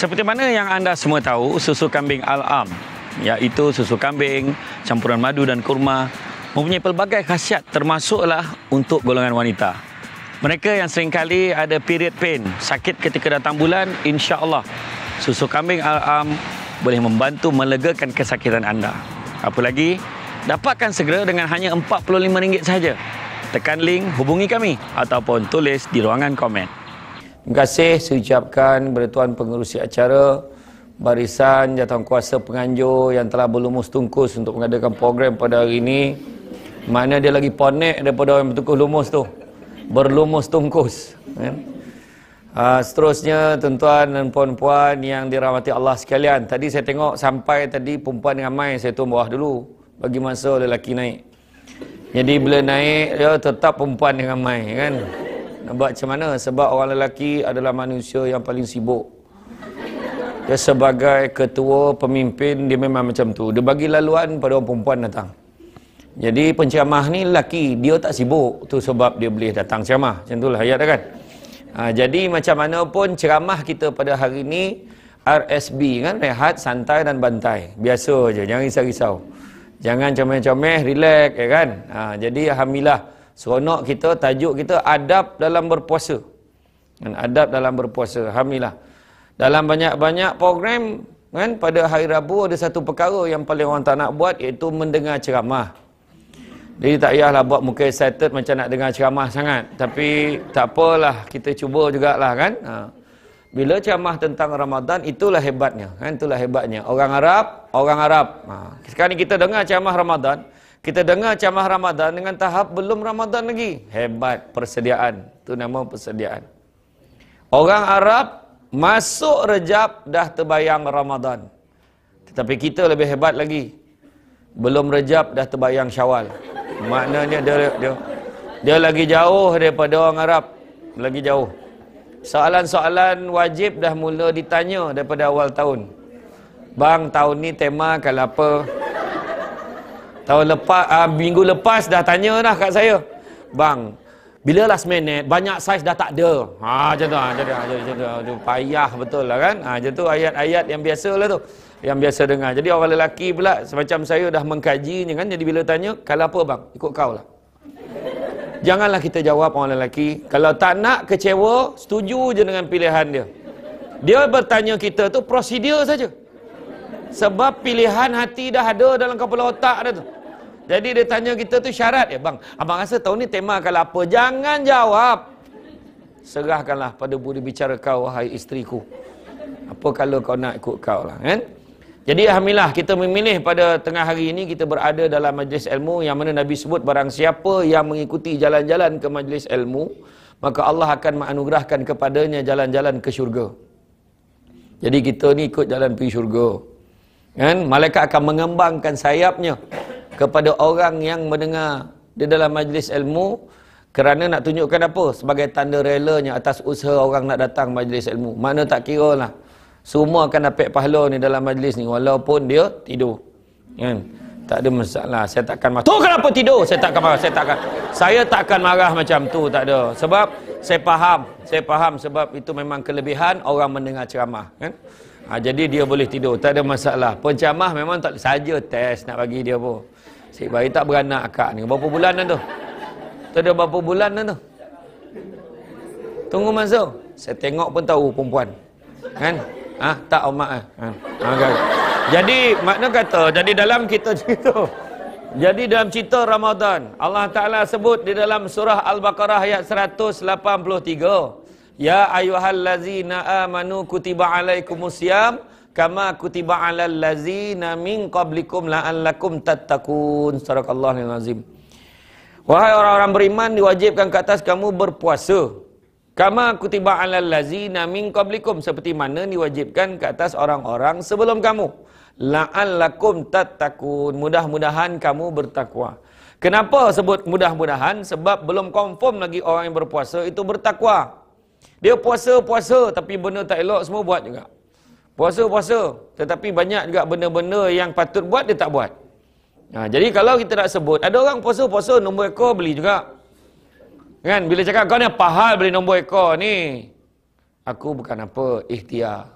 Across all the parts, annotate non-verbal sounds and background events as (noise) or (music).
Seperti mana yang anda semua tahu, susu kambing Al-Am iaitu susu kambing, campuran madu dan kurma mempunyai pelbagai khasiat termasuklah untuk golongan wanita. Mereka yang sering kali ada period pain, sakit ketika datang bulan, insya-Allah susu kambing Al-Am boleh membantu melegakan kesakitan anda. Apalagi dapatkan segera dengan hanya RM45 saja. Tekan link, hubungi kami ataupun tulis di ruangan komen. Terima kasih saya ucapkan kepada Tuan Pengurusi Acara Barisan kuasa Penganjur yang telah berlumus tungkus untuk mengadakan program pada hari ini. Mana dia lagi ponik daripada orang bertukus lumus tu. Berlumus tungkus. Ha, seterusnya tuan-tuan dan puan-puan yang dirahmati Allah sekalian. Tadi saya tengok sampai tadi perempuan main saya turun bawah dulu. Bagi masa lelaki naik. Jadi bila naik, ya, tetap perempuan yang main kan. Nak buat macam mana? Sebab orang lelaki adalah manusia yang paling sibuk. Dia sebagai ketua, pemimpin, dia memang macam tu. Dia bagi laluan pada orang perempuan datang. Jadi penceramah ni lelaki, dia tak sibuk. tu sebab dia boleh datang ceramah. Macam itulah ayat kan? Ha, jadi macam mana pun ceramah kita pada hari ni, RSB kan? Rehat, santai dan bantai. Biasa je, jangan risau-risau. Jangan comel-comel, relax ya kan? Ha, jadi Alhamdulillah. Seronok kita, tajuk kita adab dalam berpuasa. Dan adab dalam berpuasa, hamilah Dalam banyak-banyak program, kan, pada hari Rabu ada satu perkara yang paling orang tak nak buat iaitu mendengar ceramah. Jadi tak payahlah buat muka excited macam nak dengar ceramah sangat. Tapi tak apalah, kita cuba juga lah kan. Ha. Bila ceramah tentang Ramadan, itulah hebatnya. Kan? Itulah hebatnya. Orang Arab, orang Arab. Ha. Sekarang kita dengar ceramah Ramadan, kita dengar camah Ramadan dengan tahap belum Ramadan lagi. Hebat persediaan. Itu nama persediaan. Orang Arab masuk rejab dah terbayang Ramadan. Tetapi kita lebih hebat lagi. Belum rejab dah terbayang syawal. Maknanya dia, dia, dia lagi jauh daripada orang Arab. Lagi jauh. Soalan-soalan wajib dah mula ditanya daripada awal tahun. Bang, tahun ni tema kalau apa? Tahun lepas uh, minggu lepas dah tanya dah kat saya. Bang, bila last minute banyak saiz dah tak ada. Ha macam tu, ha, macam ha, macam tu, macam payah betul lah kan. Ha macam tu ayat-ayat yang biasa lah tu. Yang biasa dengar. Jadi orang lelaki pula semacam saya dah mengkajinya kan. Jadi bila tanya, kalau apa bang? Ikut kau lah. Janganlah kita jawab orang lelaki. Kalau tak nak kecewa, setuju je dengan pilihan dia. Dia bertanya kita tu prosedur saja. Sebab pilihan hati dah ada dalam kepala otak dia tu. Jadi dia tanya kita tu syarat ya bang. Abang rasa tahun ni tema kalau apa? Jangan jawab. Serahkanlah pada budi bicara kau wahai isteriku. Apa kalau kau nak ikut kau lah kan? Jadi alhamdulillah kita memilih pada tengah hari ini kita berada dalam majlis ilmu yang mana Nabi sebut barang siapa yang mengikuti jalan-jalan ke majlis ilmu maka Allah akan menganugerahkan kepadanya jalan-jalan ke syurga. Jadi kita ni ikut jalan pergi syurga. Kan? Malaikat akan mengembangkan sayapnya kepada orang yang mendengar di dalam majlis ilmu kerana nak tunjukkan apa? Sebagai tanda relanya atas usaha orang nak datang majlis ilmu. Mana tak kira lah. Semua akan dapat pahala ni dalam majlis ni walaupun dia tidur. Kan? Tak ada masalah. Saya takkan marah. Tu kenapa tidur? Saya takkan marah. Saya takkan. Saya takkan marah macam tu. Tak ada. Sebab saya faham. Saya faham sebab itu memang kelebihan orang mendengar ceramah. Kan? Ha, jadi dia boleh tidur. Tak ada masalah. Penceramah memang tak saja test nak bagi dia pun. Si bayi tak beranak akak ni. Berapa bulan dah tu? Tak ada berapa bulan dah tu? Tunggu masuk. Saya tengok pun tahu perempuan. Kan? Ah, ha? tak umat oh, ah. Eh. Ha? Ha? Ha, kan? Jadi makna kata jadi dalam kita cerita. (laughs) Jadi dalam cerita Ramadan, Allah Taala sebut di dalam surah Al-Baqarah ayat 183. Ya ayuhallazina amanu kutiba alaikumusiyam kama kutiba alal lazina min qablikum la'allakum tattaqun surah azim wahai orang-orang beriman diwajibkan ke atas kamu berpuasa kama kutiba alal lazina min qablikum seperti mana diwajibkan ke atas orang-orang sebelum kamu la'allakum tattaqun mudah-mudahan kamu bertakwa kenapa sebut mudah-mudahan sebab belum confirm lagi orang yang berpuasa itu bertakwa dia puasa-puasa tapi benda tak elok semua buat juga. Puasa-puasa. Tetapi banyak juga benda-benda yang patut buat, dia tak buat. Ha, jadi kalau kita nak sebut, ada orang puasa-puasa nombor ekor beli juga. Kan? Bila cakap kau ni apa beli nombor ekor ni? Aku bukan apa, ikhtiar.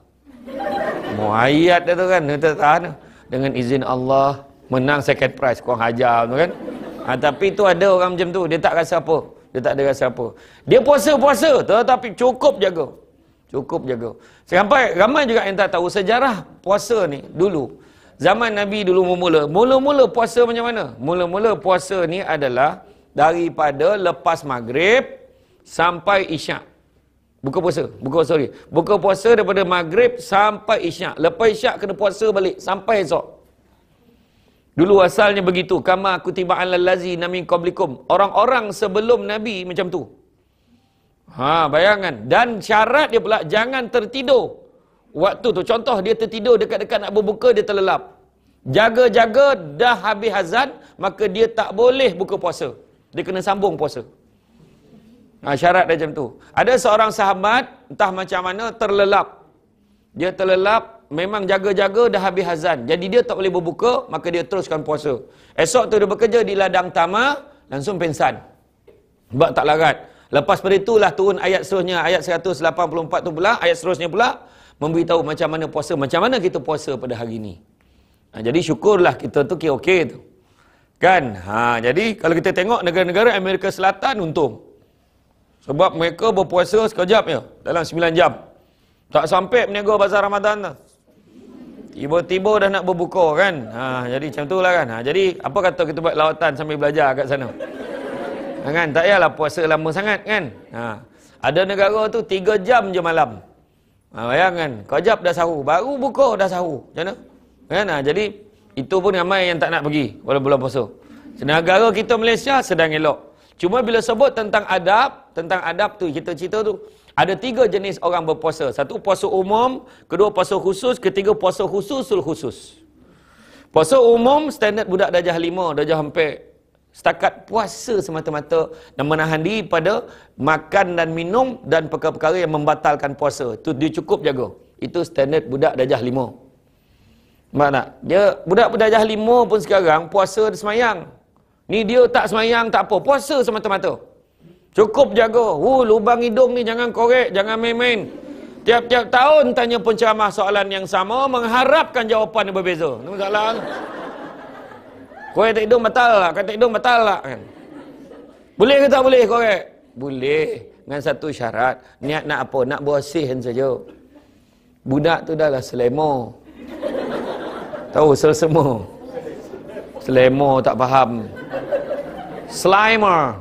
Muayat dia tu kan, dia tahan. Dengan izin Allah, menang second prize, kau hajar tu kan. Ha, tapi tu ada orang macam tu, dia tak rasa apa. Dia tak ada rasa apa. Dia puasa-puasa, tetapi cukup jaga. Cukup jaga. Sampai ramai juga yang tak tahu sejarah puasa ni dulu. Zaman Nabi dulu mula. Mula-mula mula puasa macam mana? Mula-mula puasa ni adalah daripada lepas maghrib sampai isyak. Buka puasa. Buka sorry Buka puasa daripada maghrib sampai isyak. Lepas isyak kena puasa balik. Sampai esok. Dulu asalnya begitu. Kama aku tiba'an lalazi namin kablikum Orang-orang sebelum Nabi macam tu. Ha, bayangan. Dan syarat dia pula jangan tertidur. Waktu tu contoh dia tertidur dekat-dekat nak berbuka dia terlelap. Jaga-jaga dah habis hazan maka dia tak boleh buka puasa. Dia kena sambung puasa. Ha, syarat dia macam tu. Ada seorang sahabat entah macam mana terlelap. Dia terlelap memang jaga-jaga dah habis hazan. Jadi dia tak boleh berbuka, maka dia teruskan puasa. Esok tu dia bekerja di ladang tamar, langsung pensan. Sebab tak larat. Lepas pada itulah turun ayat seterusnya, ayat 184 tu pula, ayat seterusnya pula, memberitahu macam mana puasa, macam mana kita puasa pada hari ini. Ha, jadi syukurlah kita tu okey okay tu. Kan? Ha, jadi kalau kita tengok negara-negara Amerika Selatan untung. Sebab mereka berpuasa sekejap ya, dalam 9 jam. Tak sampai meniaga bazar Ramadan tu. Tiba-tiba dah nak berbuka kan. Ha, jadi macam tu lah kan. Ha, jadi apa kata kita buat lawatan sambil belajar kat sana. Ha, kan? Tak payahlah puasa lama sangat kan? Ha. Ada negara tu tiga jam je malam. Ha, bayangkan, kejap dah sahur. Baru buka dah sahur. Macam mana? Kan? Ha, jadi, itu pun ramai yang tak nak pergi pada bulan puasa. Negara kita Malaysia sedang elok. Cuma bila sebut tentang adab, tentang adab tu, kita cerita tu. Ada tiga jenis orang berpuasa. Satu puasa umum, kedua puasa khusus, ketiga puasa khusus, sul khusus. Puasa umum, standard budak dajah lima, dajah empat, setakat puasa semata-mata dan menahan diri pada makan dan minum dan perkara-perkara yang membatalkan puasa. Itu dia cukup jaga. Itu standard budak dajah lima. Mana? Dia budak dajah lima pun sekarang puasa dan semayang. Ni dia tak semayang tak apa. Puasa semata-mata. Cukup jaga. Uh, lubang hidung ni jangan korek, jangan main-main. Tiap-tiap tahun tanya penceramah soalan yang sama, mengharapkan jawapan yang berbeza. Ini masalah. Korek tak hidung batal lah. Korek tak hidung batal lah. Kan? Boleh ke tak boleh korek? Boleh. Dengan satu syarat. Niat nak apa? Nak buah sihan saja. Budak tu dah lah selemo. Tahu selsemo. Selemo tak faham. Slimer.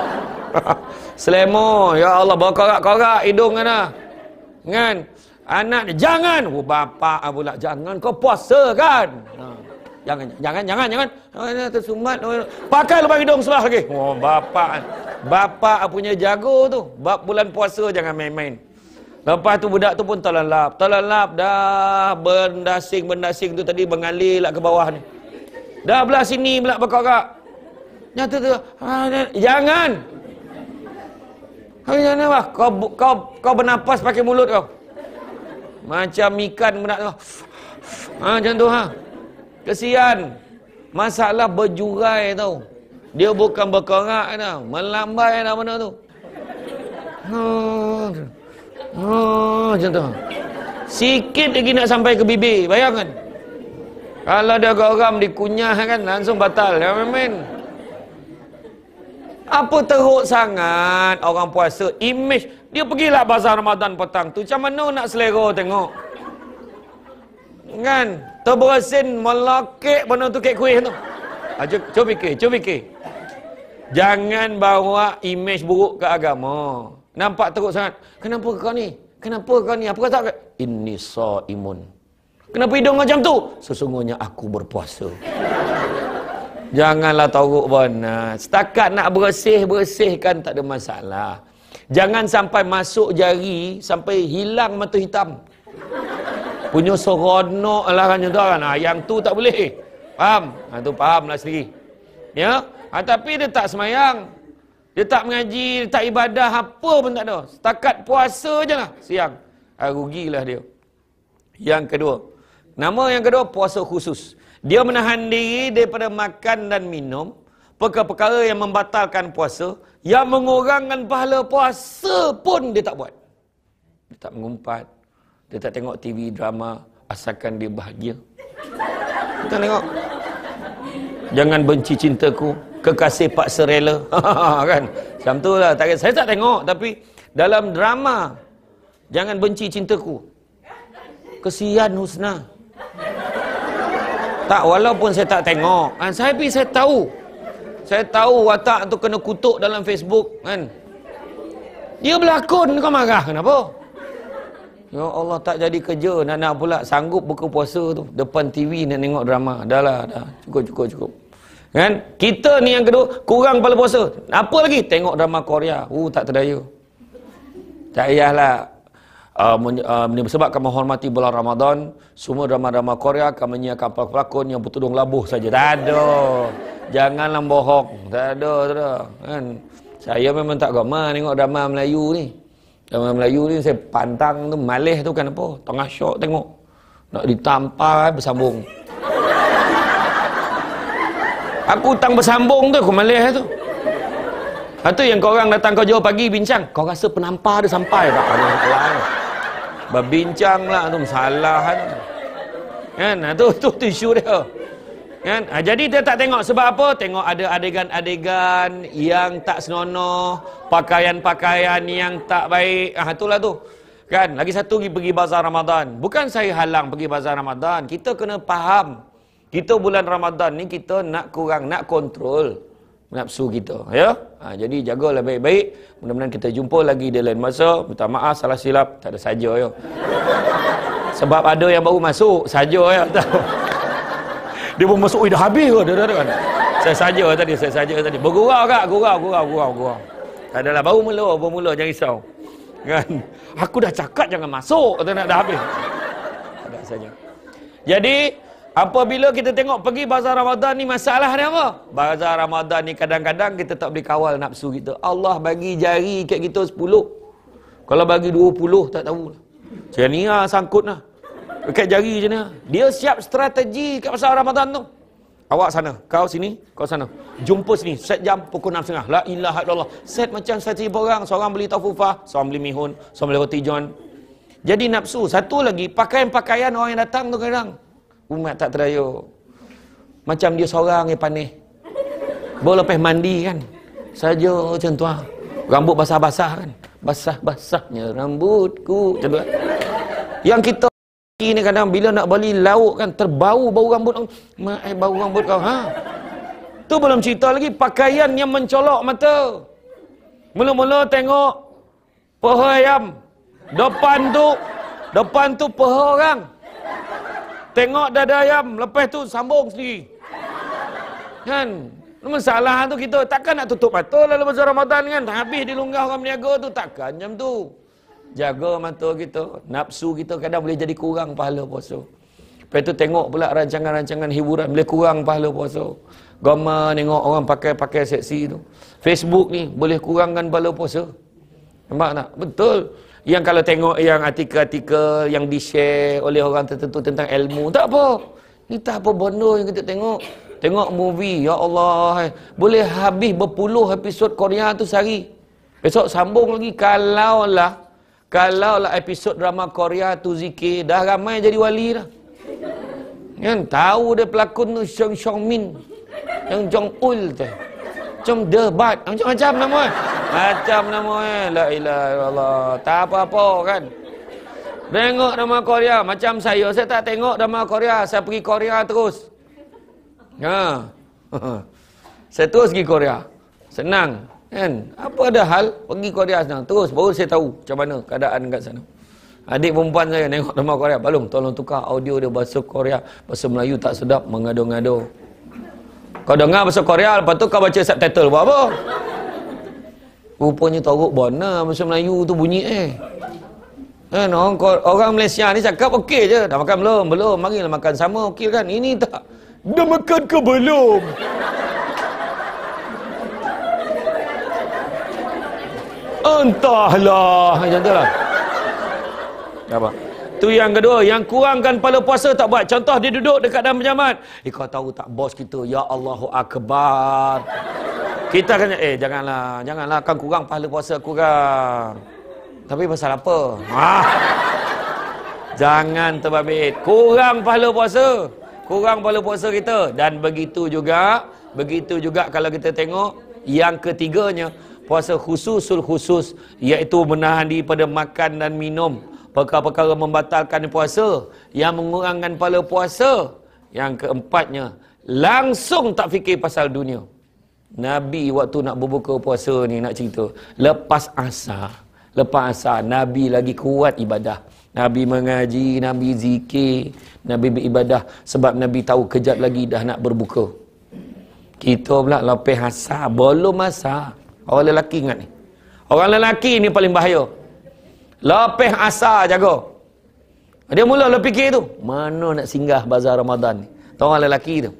(laughs) selemo. Ya Allah, bawa korak-korak hidung kena. Ah? Kan? Anak dia, jangan. Oh, bapak pula, jangan. Kau puasa kan? Ha jangan jangan jangan jangan oh, tersumat oh, pakai lubang hidung sebelah lagi oh bapak bapak punya jago tu bab bulan puasa jangan main-main lepas tu budak tu pun lap, terlelap lap dah bendasing bendasing tu tadi mengalir lah ke bawah ni dah belah sini pula berkorak nyata tu ah, jangan Kau jangan apa? kau kau kau bernafas pakai mulut kau macam ikan benda tu ah ha, jangan tu ha Kesian. Masalah berjurai tau. Dia bukan berkerak tau. Melambai lah mana tu. Hmm. Oh, macam tu. Sikit lagi nak sampai ke bibir. Bayangkan. Kalau dia geram dikunyah kan langsung batal. Ya, men. Apa teruk sangat orang puasa. Image. Dia pergilah bazar Ramadan petang tu. Macam mana nak selera tengok. Kan? Terberesin melekit benda tu kek kuih tu. Ha, cuba, cuba fikir, cuba fikir. Jangan bawa imej buruk ke agama. Nampak teruk sangat. Kenapa kau ni? Kenapa kau ni? Apa kata? Ini so imun. Kenapa hidung macam tu? Sesungguhnya aku berpuasa. Janganlah tahu benda. Setakat nak bersih, bersihkan tak ada masalah. Jangan sampai masuk jari sampai hilang mata hitam punya seronok lah kan tu lah kan ah, yang tu tak boleh faham ha, tu faham lah sendiri ya ha, tapi dia tak semayang dia tak mengaji dia tak ibadah apa pun tak ada setakat puasa je lah siang ha, rugilah dia yang kedua nama yang kedua puasa khusus dia menahan diri daripada makan dan minum perkara-perkara yang membatalkan puasa yang mengurangkan pahala puasa pun dia tak buat dia tak mengumpat dia tak tengok TV drama asalkan dia bahagia. Kita tengok. Jangan benci cintaku. Kekasih Pak rela. (laughs) kan? Macam tu lah. Saya tak tengok tapi dalam drama jangan benci cintaku. Kesian Husna. Tak, walaupun saya tak tengok. Kan? Saya, tapi saya tahu. Saya tahu watak tu kena kutuk dalam Facebook. Kan? Dia berlakon kau marah. Kenapa? Ya Allah tak jadi kerja Nana pula sanggup buka puasa tu Depan TV nak tengok drama Dah lah dah Cukup cukup cukup Kan Kita ni yang kedua Kurang kepala puasa Apa lagi Tengok drama Korea Uh tak terdaya Tak payahlah uh, ah, uh, ah, Sebab kami hormati bulan Ramadan Semua drama-drama Korea Kami menyiapkan pelakon-pelakon Yang bertudung labuh saja Tak ada Janganlah bohong Tak ada, tak ada. Kan? Saya memang tak gemar Tengok drama Melayu ni Orang Melayu ni saya pantang tu malih tu kan apa? Tengah syok tengok. Nak ditampar eh, bersambung. Aku utang bersambung tu aku malih tu. Atau yang kau orang datang kau jauh pagi bincang, kau rasa penampar dia sampai tak? Alah, alah. Berbincang lah tu, masalah kan. Kan, tu, tu, tu isu dia. Kan? Ha, jadi dia tak tengok sebab apa? Tengok ada adegan-adegan yang tak senonoh, pakaian-pakaian yang tak baik. Ah ha, itulah tu. Kan? Lagi satu pergi, pergi bazar Ramadan. Bukan saya halang pergi bazar Ramadan. Kita kena faham. Kita bulan Ramadan ni kita nak kurang, nak kontrol nafsu kita. Ya? Ha, jadi jagalah baik-baik. Mudah-mudahan kita jumpa lagi di lain masa. Minta maaf salah silap. Tak ada saja. Ya? Sebab ada yang baru masuk, saja. Ya? Tahu? (laughs) dia pun masuk dah habis ke dia kan saya saja tadi saya saja tadi bergurau kak gurau gurau gurau gurau tak adalah baru mula baru mula jangan risau kan aku dah cakap jangan masuk kata nak dah habis ada saja jadi apabila kita tengok pergi bazar Ramadan ni masalah dia apa bazar Ramadan ni kadang-kadang kita tak boleh kawal nafsu kita Allah bagi jari kat kita 10 kalau bagi 20 tak tahu lah. Saya ni sangkut Dekat jari je ni. Dia siap strategi kat pasal Ramadan tu. Awak sana. Kau sini. Kau sana. Jumpa sini. Set jam pukul 6.30. La ilaha illallah. Set macam satu orang. Seorang beli tau fufah. Seorang beli mihun. Seorang beli roti john. Jadi nafsu. Satu lagi. Pakaian-pakaian orang yang datang tu kadang. Umat tak terayu. Macam dia seorang yang panih. boleh lepas mandi kan. Saja macam tu lah. Rambut basah-basah kan. Basah-basahnya rambutku. Macam tu lah. Yang kita Laki ni kadang bila nak balik lauk kan terbau bau rambut. Mak eh bau rambut kau ha. Tu belum cerita lagi pakaian yang mencolok mata. Mula-mula tengok peha ayam. Depan tu depan tu peha orang. Tengok dada ayam, lepas tu sambung sendiri. Kan? Masalah tu kita takkan nak tutup patul lalu masa Ramadan kan? Habis dilunggah orang berniaga tu takkan macam tu jaga mata kita, nafsu kita kadang boleh jadi kurang pahala puasa. Lepas tu tengok pula rancangan-rancangan hiburan boleh kurang pahala puasa. Goma tengok orang pakai-pakai seksi tu. Facebook ni boleh kurangkan pahala puasa. Nampak tak? Betul. Yang kalau tengok yang artikel-artikel yang di-share oleh orang tertentu tentang ilmu, tak apa. Ni tak apa bonus yang kita tengok. Tengok movie, ya Allah. Eh. Boleh habis berpuluh episod Korea tu sehari. Besok sambung lagi kalaulah kalau lah episod drama Korea tu zikir, dah ramai jadi wali dah. Yang tahu dia pelakon tu Song Song Min. Yang Jong Ul tu. Macam debat. Macam-macam nama. Macam nama. Eh. La ilaha illallah. Tak apa-apa kan. Tengok drama Korea. Macam saya. Saya tak tengok drama Korea. Saya pergi Korea terus. Ha. (laughs) Saya terus pergi Korea. Senang. Kan? Apa ada hal, pergi Korea sana. Terus baru saya tahu macam mana keadaan kat sana. Adik perempuan saya tengok nama Korea. Balung, tolong tukar audio dia bahasa Korea. Bahasa Melayu tak sedap, mengado ngadu Kau dengar bahasa Korea, lepas tu kau baca subtitle buat apa? Rupanya taruk bana bahasa Melayu tu bunyi eh. Kan, orang, orang Malaysia ni cakap okey je. Dah makan belum? Belum. Marilah makan sama okey kan? Ini tak. Dah makan ke belum? entahlah ah, macam tu lah apa tu yang kedua yang kurangkan pala puasa tak buat contoh dia duduk dekat dalam penjamat eh kau tahu tak bos kita ya Allahu Akbar kita kan eh janganlah janganlah kan kurang pahala puasa kurang tapi pasal apa ah. jangan terbabit kurang pahala puasa kurang pahala puasa kita dan begitu juga begitu juga kalau kita tengok yang ketiganya puasa khususul khusus iaitu menahan diri pada makan dan minum perkara-perkara membatalkan puasa yang mengurangkan pahala puasa yang keempatnya langsung tak fikir pasal dunia Nabi waktu nak berbuka puasa ni nak cerita lepas asar lepas asar Nabi lagi kuat ibadah Nabi mengaji Nabi zikir Nabi beribadah sebab Nabi tahu kejap lagi dah nak berbuka kita pula lepas asar belum asar Orang lelaki ingat ni. Orang lelaki ni paling bahaya. Lepih asa jaga. Dia mula lah fikir tu. Mana nak singgah bazar Ramadan ni. Tengok orang lelaki tu.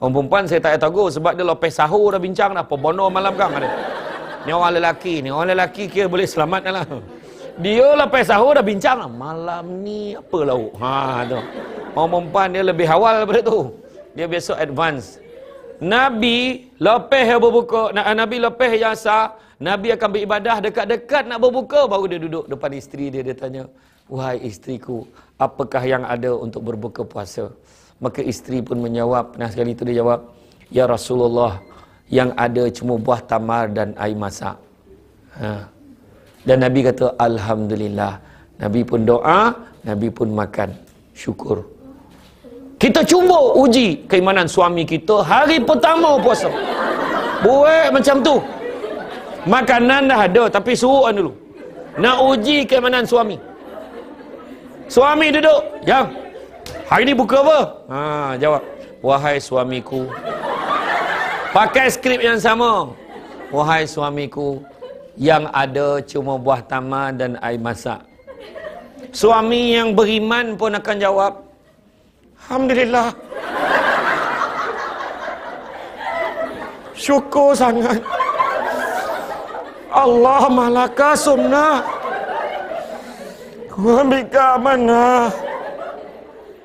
Orang perempuan saya tak payah tahu sebab dia lepih sahur dah bincang dah. Pembono malam kan ada. Ni orang lelaki ni. Orang lelaki kira boleh selamat dah lah. Dia lepih sahur dah bincang lah. Malam ni apa lauk. Ha, tu. Orang perempuan dia lebih awal daripada tu. Dia besok advance. Nabi lepeh yang berbuka, eh, Nabi lepeh yang asar, Nabi akan beribadah dekat-dekat nak berbuka, baru dia duduk depan isteri dia, dia tanya, Wahai isteriku, apakah yang ada untuk berbuka puasa? Maka isteri pun menjawab, nah sekali itu dia jawab, Ya Rasulullah, yang ada cuma buah tamar dan air masak. Ha. Dan Nabi kata, Alhamdulillah. Nabi pun doa, Nabi pun makan. Syukur. Kita cuba uji keimanan suami kita hari pertama puasa. Buat macam tu. Makanan dah ada tapi suruhan dulu. Nak uji keimanan suami. Suami duduk. Ya. Hari ni buka apa? Ha, jawab. Wahai suamiku. Pakai skrip yang sama. Wahai suamiku. Yang ada cuma buah tamar dan air masak. Suami yang beriman pun akan jawab. Alhamdulillah. Syukur sangat. Allah malaka sumna. Wabika mana?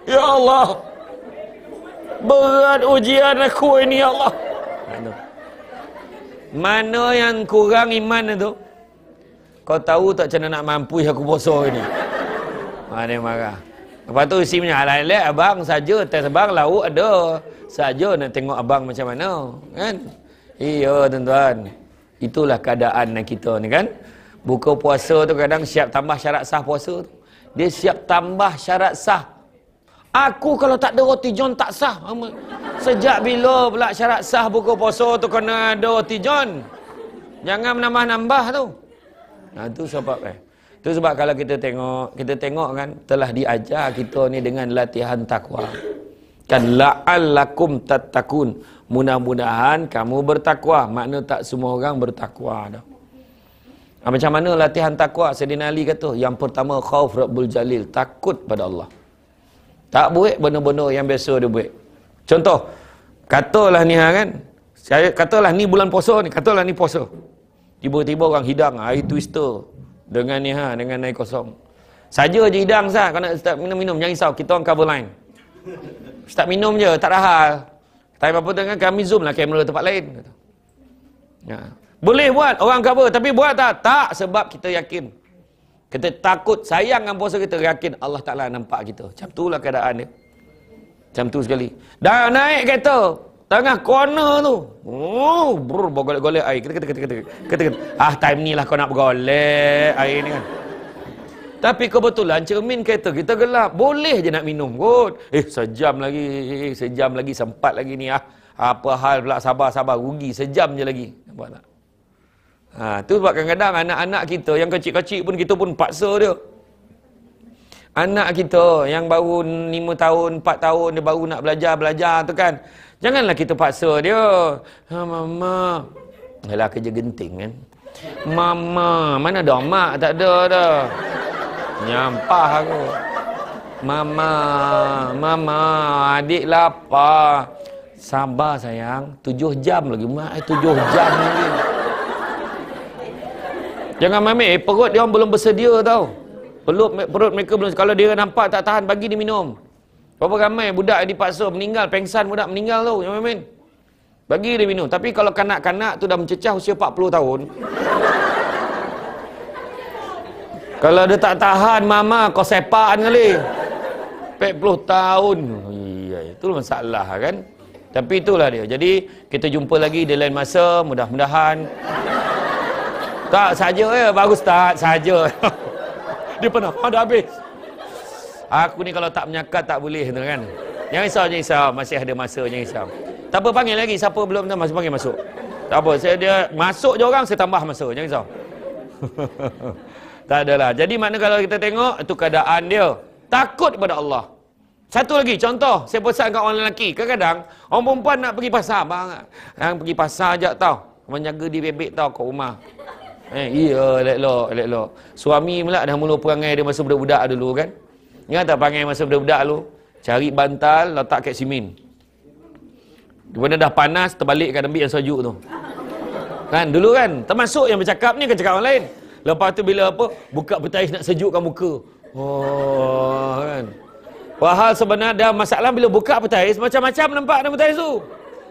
Ya Allah. Berat ujian aku ini ya Allah. Mana? Mana yang kurang iman itu? Kau tahu tak macam nak mampu aku bosor ini? Mana marah? Lepas tu isi punya halal abang saja test abang lauk ada. Saja nak tengok abang macam mana, kan? Iya, tuan-tuan. Itulah keadaan kita ni kan. Buka puasa tu kadang siap tambah syarat sah puasa tu. Dia siap tambah syarat sah. Aku kalau tak ada roti john tak sah. Sejak bila pula syarat sah buka puasa tu kena ada roti john? Jangan menambah-nambah tu. Nah tu sebab eh. Itu sebab kalau kita tengok, kita tengok kan telah diajar kita ni dengan latihan takwa. Kan la'allakum tattaqun. Mudah-mudahan kamu bertakwa. Makna tak semua orang bertakwa dah. Ah, macam mana latihan takwa? Sayyidina Ali kata, yang pertama khauf Rabbul Jalil, takut pada Allah. Tak buik benda-benda yang biasa dia buik. Contoh, katalah ni ha, kan, saya katalah ni bulan puasa ni, katalah ni puasa. Tiba-tiba orang hidang air twister, dengan ni ha, dengan naik kosong. Saja je hidang sah, kau nak start minum-minum, jangan risau, kita orang cover line. Start minum je, tak rahal. Tapi apa dengan kami zoom lah kamera tempat lain. Ya. Boleh buat, orang cover, tapi buat tak? Tak, sebab kita yakin. Kita takut, sayang dengan puasa kita, yakin Allah Ta'ala nampak kita. Macam itulah keadaan dia. Macam tu sekali. Dah naik kereta, Tengah corner tu. Oh, brr, bergolek-golek air. Kata, kata, kata, kata, kata, kata. Ah, time ni lah kau nak bergolek air ni kan. Tapi kebetulan cermin kereta kita gelap. Boleh je nak minum kot. Eh, sejam lagi. Eh, sejam lagi. Sempat lagi ni ah. Apa hal pula sabar-sabar. Rugi sejam je lagi. Nampak tak? Ha, tu sebab kadang-kadang anak-anak kita yang kecil-kecil pun kita pun paksa dia. Anak kita yang baru 5 tahun, 4 tahun dia baru nak belajar-belajar tu kan. Janganlah kita paksa dia. Ha, mama. Yalah kerja genting kan. Mama. Mana ada mak tak ada dah. Nyampah aku. Mama. Mama. Adik lapar. Sabar sayang. Tujuh jam lagi. Mak, eh, tujuh jam lagi. Jangan mami. Eh, perut dia belum bersedia tau. Perut, perut mereka belum. Kalau dia nampak tak tahan bagi dia minum. Berapa ramai budak yang dipaksa meninggal, pengsan budak meninggal tu. Yang main Bagi dia minum. Tapi kalau kanak-kanak tu dah mencecah usia 40 tahun. kalau dia tak tahan, mama kau sepan kali. 40 tahun. Oh, iya, itu masalah kan. Tapi itulah dia. Jadi, kita jumpa lagi di lain masa. Mudah-mudahan. tak, saja eh. Bagus tak, saja. (laughs) dia pernah, ada habis. Aku ni kalau tak menyakat tak boleh tu kan. Jangan risau, jangan risau. Masih ada masa, jangan risau. Tak apa, panggil lagi. Siapa belum tahu, masih panggil masuk. Tak apa, saya dia masuk je orang, saya tambah masa. Jangan risau. (laughs) tak adalah. Jadi mana kalau kita tengok, itu keadaan dia. Takut kepada Allah. Satu lagi, contoh. Saya pesan kat orang lelaki. Kadang-kadang, orang perempuan nak pergi pasar. Bang. Yang pergi pasar je tau. Menjaga di bebek tau kat rumah. Eh, iya, elok-elok. Suami pula dah mula perangai dia masa budak-budak dulu kan. Ingat tak panggil masa budak-budak tu? Cari bantal, letak kat simin. Kemudian dah panas, terbalikkan ambil yang sejuk tu. Kan? Dulu kan? Termasuk yang bercakap ni, kan cakap orang lain. Lepas tu bila apa? Buka petais nak sejukkan muka. Oh, kan? Wahal sebenarnya dah masalah bila buka petais, macam-macam nampak dalam petais tu.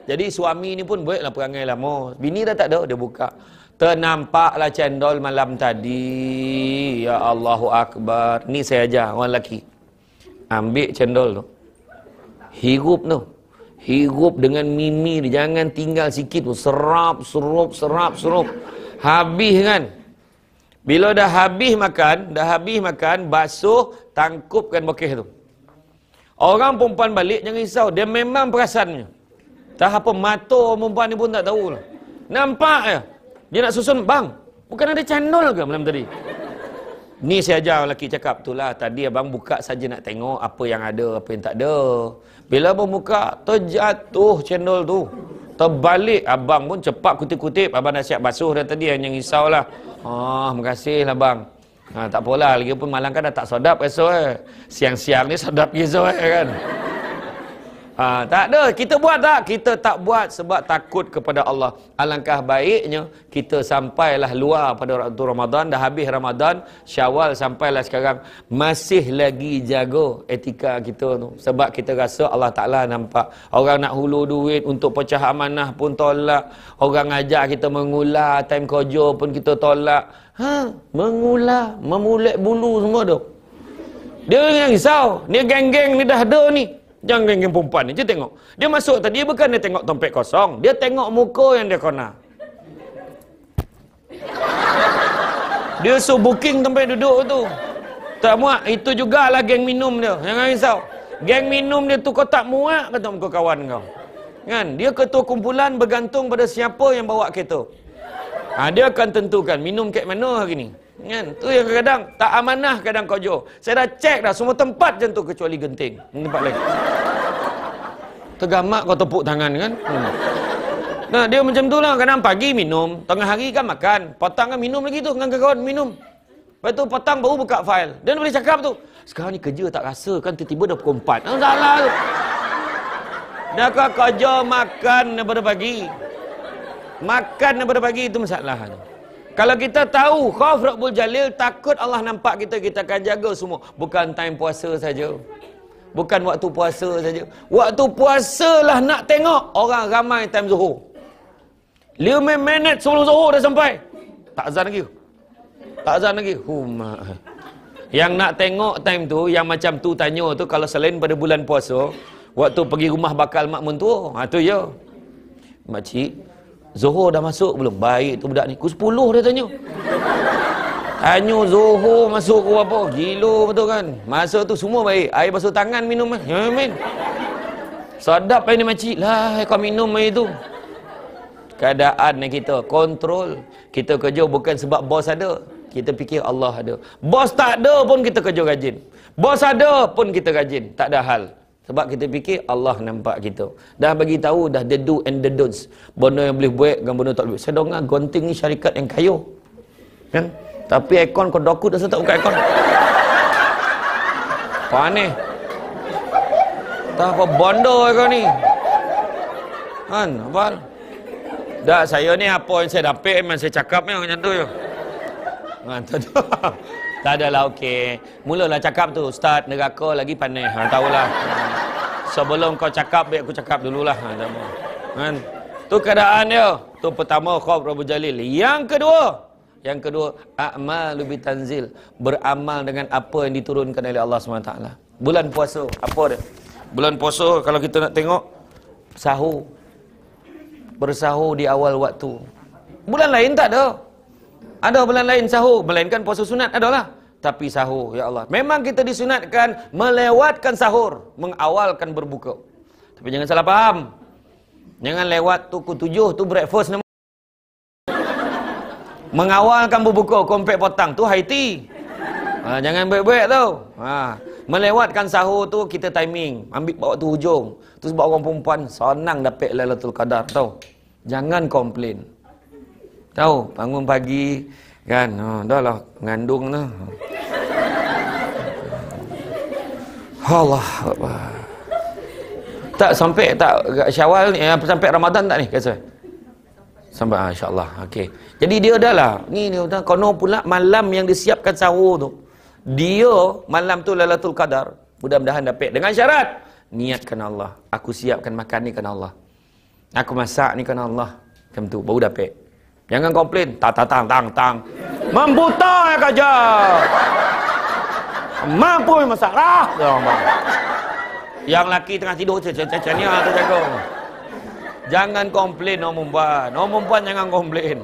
Jadi suami ni pun baiklah perangai lama. Bini dah tak ada, dia buka. Ternampaklah cendol malam tadi. Ya Allahu Akbar. Ni saya ajar, orang lelaki ambil cendol tu hirup tu hirup dengan mimir jangan tinggal sikit tu serap serup serap serup habis kan bila dah habis makan dah habis makan basuh tangkupkan bokeh tu orang perempuan balik jangan risau dia memang perasannya tak apa mata perempuan ni pun tak tahu lah nampak ya dia nak susun bang bukan ada cendol ke malam tadi Ni saya ajar lelaki cakap tu lah. Tadi abang buka saja nak tengok apa yang ada, apa yang tak ada. Bila abang buka, terjatuh channel tu. Terbalik abang pun cepat kutip-kutip. Abang dah siap basuh dah tadi. yang risau lah. Oh, terima kasih lah abang. Ha, ah, tak apalah. Lagi pun malam kan dah tak sedap esok eh. Siang-siang ni sedap esok eh kan. Ha, tak ada. Kita buat tak? Kita tak buat sebab takut kepada Allah. Alangkah baiknya, kita sampailah luar pada waktu Ramadan. Dah habis Ramadan, syawal sampailah sekarang. Masih lagi jaga etika kita tu. Sebab kita rasa Allah Ta'ala nampak. Orang nak hulu duit untuk pecah amanah pun tolak. Orang ajak kita mengulah time kojo pun kita tolak. Ha, mengular, memulik bulu semua tu. Dia yang risau. Ni geng-geng ni dah ada ni. Jangan dengan perempuan ni, dia tengok. Dia masuk tadi, dia bukan dia tengok tempat kosong. Dia tengok muka yang dia kena. Dia suruh booking tempat duduk tu. Tak muak. itu jugalah geng minum dia. Jangan risau. Geng minum dia tu kau tak muak kata muka kawan kau. Kan? Dia ketua kumpulan bergantung pada siapa yang bawa kereta. Ha, dia akan tentukan, minum kek mana hari ni. Kan? Tu yang kadang tak amanah kadang kau jo. Saya dah cek dah semua tempat macam tu kecuali genting. Tempat lain. Tergamak kau tepuk tangan kan? Hmm. Nah, dia macam tu lah. Kadang pagi minum, tengah hari kan makan. Petang kan minum lagi tu dengan kawan Minum. Lepas tu petang baru buka file. Dia boleh cakap tu. Sekarang ni kerja tak rasa kan tiba-tiba dah pukul 4. Nah, salah tu. Dah kau kerja makan daripada pagi. Makan daripada pagi itu masalah tu. Kalau kita tahu khauf rabbul jalil takut Allah nampak kita kita akan jaga semua. Bukan time puasa saja. Bukan waktu puasa saja. Waktu puasa lah nak tengok orang ramai time Zuhur. 5 minit sebelum Zuhur dah sampai. Tak azan lagi. Tak azan lagi. Huma. Yang nak tengok time tu yang macam tu tanya tu kalau selain pada bulan puasa, waktu pergi rumah bakal mak tu. Ha tu ya. Makcik, Zuhur dah masuk belum? Baik tu budak ni. Ku sepuluh dia tanya. Tanya Zuhur masuk ke apa? Gilo betul kan? Masa tu semua baik. Air basuh tangan minum. Eh. Ya, amin. Sadap air ni makcik. Lah, kau minum air tu. Keadaan ni kita. Kontrol. Kita kerja bukan sebab bos ada. Kita fikir Allah ada. Bos tak ada pun kita kerja rajin. Bos ada pun kita rajin. Tak ada hal. Sebab kita fikir Allah nampak kita. Dah bagi tahu dah the do and the don'ts. Benda yang boleh buat dengan benda tak boleh. Saya dengar gonting ni syarikat yang kayu, Kan? Tapi aircon kau doku dah saya tak buka aircon. Panih. Tak apa benda lah kau ni. Kan? Apa? Dah saya ni apa yang saya dapat memang saya cakap memang macam tu je. Kan? Tak tak ada adalah okey. Mulalah cakap tu, ustaz neraka lagi pandai. Ha tahulah. Sebelum kau cakap, baik aku cakap dululah. Ha tak apa. Kan? Tu keadaan dia. Tu pertama khauf Rabbul Jalil. Yang kedua, yang kedua a'malu bi tanzil. Beramal dengan apa yang diturunkan oleh Allah SWT. Bulan puasa, apa dia? Bulan puasa kalau kita nak tengok sahur. Bersahur di awal waktu. Bulan lain tak ada. Ada bulan lain sahur, melainkan puasa sunat adalah. Tapi sahur, ya Allah. Memang kita disunatkan melewatkan sahur, mengawalkan berbuka. Tapi jangan salah faham. Jangan lewat tuku tujuh, tu breakfast nama. Mengawalkan berbuka, kompek potang, tu Haiti. Ha, jangan baik-baik tau. Ha. Melewatkan sahur tu kita timing. Ambil bawa tu hujung. terus sebab orang perempuan senang dapat Lailatul Qadar tau. Jangan komplain. Tahu, bangun pagi kan. Ha, dah lah mengandung tu. Allah. Tak sampai tak Syawal ni eh, sampai Ramadan tak ni kata. Sampai ah, insya-Allah. Okey. Jadi dia dah lah. Ni ni kono pula malam yang disiapkan sahur tu. Dia malam tu Lailatul Qadar. Mudah-mudahan dapat dengan syarat niatkan Allah. Aku siapkan makan ni kerana Allah. Aku masak ni kerana Allah. Macam tu baru dapat. Jangan komplain. Tang, tang, tang, tang, tang. Membuta ya kerja. Mampu masalah. Yang laki tengah tidur. Cacanya lah tu cakap. Jangan komplain, orang perempuan. Orang perempuan jangan komplain.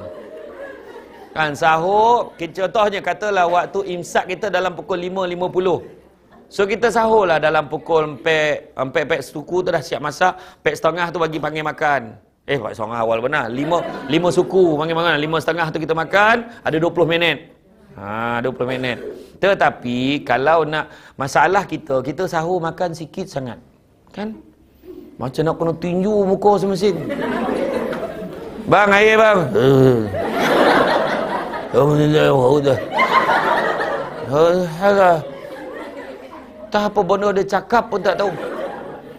Kan sahur, contohnya katalah waktu imsak kita dalam pukul 5.50. So kita sahur lah dalam pukul 4, 4, 4 suku tu dah siap masak. 4 setengah tu bagi panggil makan. Eh, Pak Songah awal benar. Lah. Lima, lima suku, panggil-panggil. Lima setengah tu kita makan, ada dua puluh minit. Haa, puluh minit. Tetapi, kalau nak masalah kita, kita sahur makan sikit sangat. Kan? Macam nak kena tinju muka semasing. Bang, air bang. Eh. Oh, oh, oh, eh, eh, tak apa benda dia cakap pun tak tahu.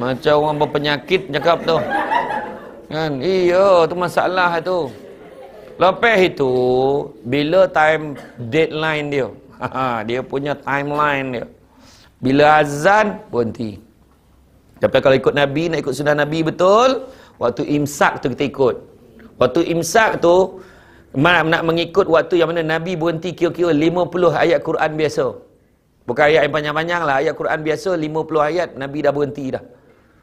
Macam orang berpenyakit cakap tu. Kan? Iya, tu masalah tu. Lepas itu, bila time deadline dia. dia punya timeline dia. Bila azan, berhenti. Tapi kalau ikut Nabi, nak ikut sunnah Nabi betul, waktu imsak tu kita ikut. Waktu imsak tu, nak, mengikut waktu yang mana Nabi berhenti kira-kira 50 ayat Quran biasa. Bukan ayat yang panjang-panjang lah. Ayat Quran biasa 50 ayat Nabi dah berhenti dah.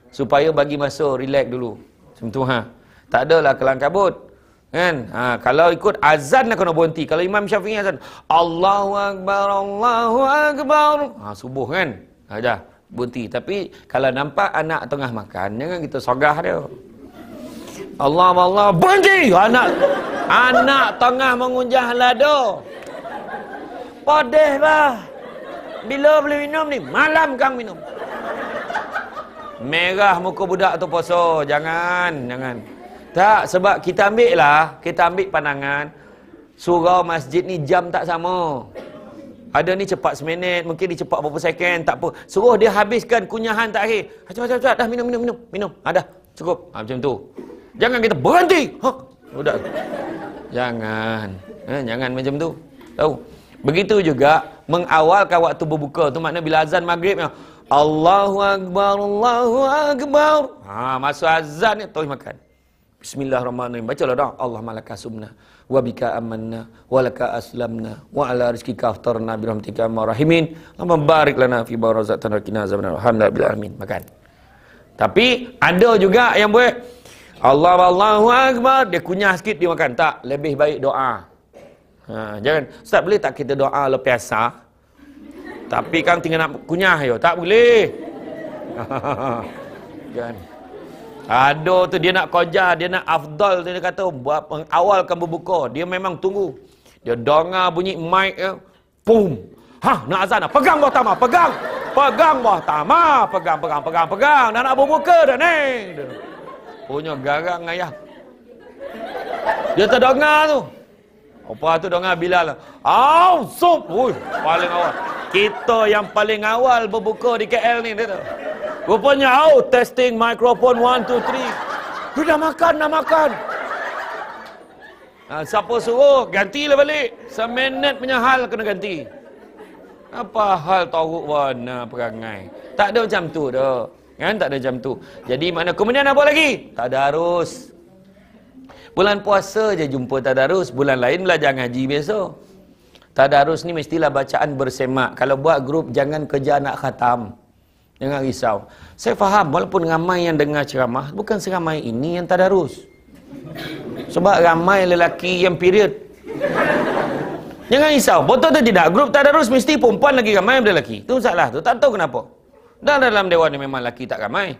Supaya bagi masa relax dulu. Macam tu ha. Tak adalah kelang kabut. Kan? Ha, kalau ikut azan lah kena berhenti. Kalau Imam Syafi'i azan. Allahu Akbar, Allahu Akbar. Ha, subuh kan? Ha, Berhenti. Tapi kalau nampak anak tengah makan, jangan kita sogah dia. Allah Allah berhenti. Anak anak tengah mengunjah lada. Padeh lah. Padahlah bila boleh minum ni? Malam kang minum. Merah muka budak tu poso. Jangan, jangan. Tak, sebab kita ambil lah, kita ambil pandangan, surau masjid ni jam tak sama. Ada ni cepat seminit, mungkin ni cepat berapa second, tak apa. Suruh dia habiskan kunyahan tak akhir. Macam, macam, macam, dah minum, minum, minum. Minum, ha, dah, cukup. Ha, macam tu. Jangan kita berhenti. Ha, budak. Jangan. Eh, jangan macam tu. Tahu? Begitu juga mengawalkan waktu berbuka tu makna bila azan maghrib ya, Allahu akbar Allahu akbar. Ha masuk azan ni terus makan. Bismillahirrahmanirrahim. Bacalah dah Allah malaka sumna wa bika amanna wa laka aslamna wa ala rizki kaftarna bi rahmatika ya rahimin. Allahumma barik lana fi barazat tanakina azabana alhamdulillah amin. Makan. Tapi ada juga yang buat Allah Allahu akbar dia kunyah sikit dia makan tak lebih baik doa. Ha, jangan. Ustaz boleh tak kita doa lepas asar? Tapi kang tinggal nak kunyah yo. Tak boleh. jangan. (laughs) Aduh tu dia nak koja, dia nak afdal dia kata buat awalkan berbuka. Dia memang tunggu. Dia dengar bunyi mic ya. Pum. Ha, nak azan dah. Pegang buah tamah, pegang. Pegang buah tamah, pegang pegang pegang pegang. dan nak berbuka dah ni. Punya garang ayah. Dia terdengar tu. Opa tu dengar lah. Au, sup. Ui, paling awal. Kita yang paling awal berbuka di KL ni. Dia Rupanya, au, testing microphone 1, 2, 3. Tu dah makan, dah makan. Ha, siapa suruh, gantilah balik. Seminit punya hal kena ganti. Apa hal tahu warna perangai? Tak ada macam tu dah. Kan tak ada macam tu. Jadi mana kemudian apa lagi? Tak ada arus. Bulan puasa je jumpa tadarus, bulan lain jangan ngaji biasa. Tadarus ni mestilah bacaan bersemak. Kalau buat grup jangan kerja nak khatam. Jangan risau. Saya faham walaupun ramai yang dengar ceramah, bukan seramai ini yang tadarus. Sebab ramai lelaki yang period. Jangan risau. Betul atau tidak? Grup tadarus mesti perempuan lagi ramai daripada lelaki. Itu salah tu. Tak tahu kenapa. Dan dalam dewan ni memang lelaki tak ramai.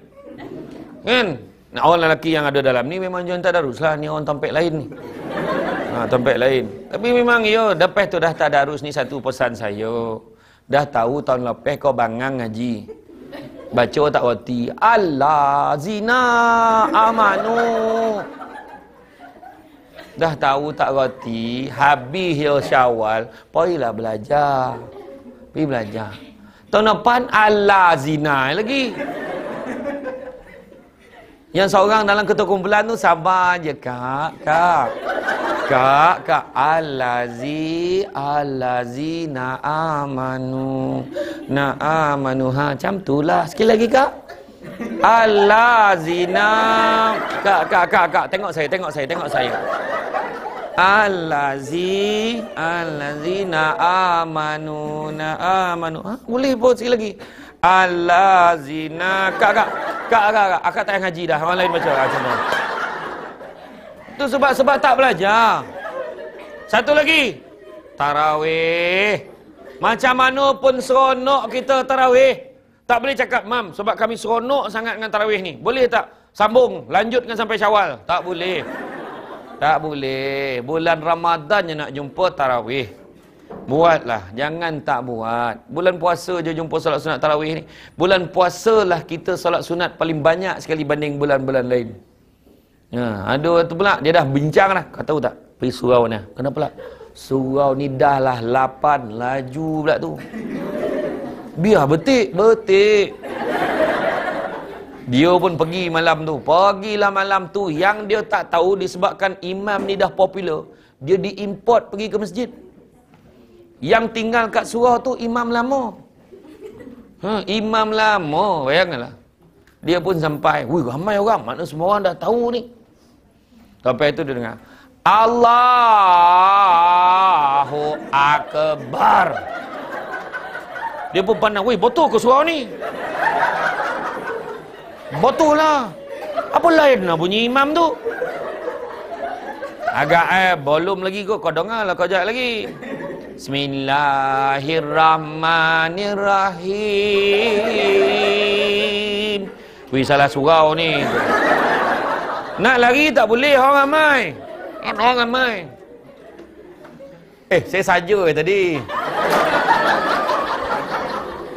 Kan? Nah Orang lelaki yang ada dalam ni memang jangan tak darus lah. Ni orang tempek lain ni. Ha, tempek lain. Tapi memang yo depeh tu dah tak darus ni satu pesan saya. Dah tahu tahun lepeh kau bangang ngaji. Baca tak wati. Allah zina amanu. Dah tahu tak wati. Habis ya syawal. Pergilah belajar. Pergi belajar. Tahun depan Allah zina lagi. Lagi. Yang seorang dalam ketua kumpulan tu sabar je kak, kak. Kak, kak. Alazi, alazi na'amanu. Na'amanu. Ha, macam tu lah. Sekali lagi kak. Alazina. Kak, kak, kak, kak. Tengok saya, tengok saya, tengok saya. Alazi, alazi na'amanu, na'amanu. Ha, boleh pun sekali lagi. Allah zina Kak, kak, kak, kak, kak, kak tak ngaji dah Orang lain baca ah, macam mana Itu sebab, sebab tak belajar Satu lagi Tarawih Macam mana pun seronok kita tarawih Tak boleh cakap, mam Sebab kami seronok sangat dengan tarawih ni Boleh tak sambung, lanjutkan sampai syawal Tak boleh Tak boleh, bulan Ramadan je nak jumpa tarawih Buatlah. Jangan tak buat. Bulan puasa je jumpa solat sunat tarawih ni. Bulan puasalah kita solat sunat paling banyak sekali banding bulan-bulan lain. Ha, ada tu pula. Dia dah bincang lah. Kau tahu tak? Pergi surau ni. Kenapa pula? Surau ni dah lah lapan. Laju pula tu. Biar betik. Betik. Dia pun pergi malam tu. Pergilah malam tu. Yang dia tak tahu disebabkan imam ni dah popular. Dia diimport pergi ke masjid. Yang tinggal kat surau tu imam lama. Ha, imam lama, bayangkanlah. Dia pun sampai, wuih ramai orang, mana semua orang dah tahu ni. Sampai itu dia dengar, Allahu Akbar. Dia pun pandang, wuih betul ke surau ni? Betul lah. Apa lain lah bunyi imam tu? Agak eh, belum lagi kot. Kau dengar lah, kau jat lagi. Bismillahirrahmanirrahim. Wih, salah surau ni. Nak lari tak boleh orang ramai. Orang ramai. Eh, saya saja eh, tadi.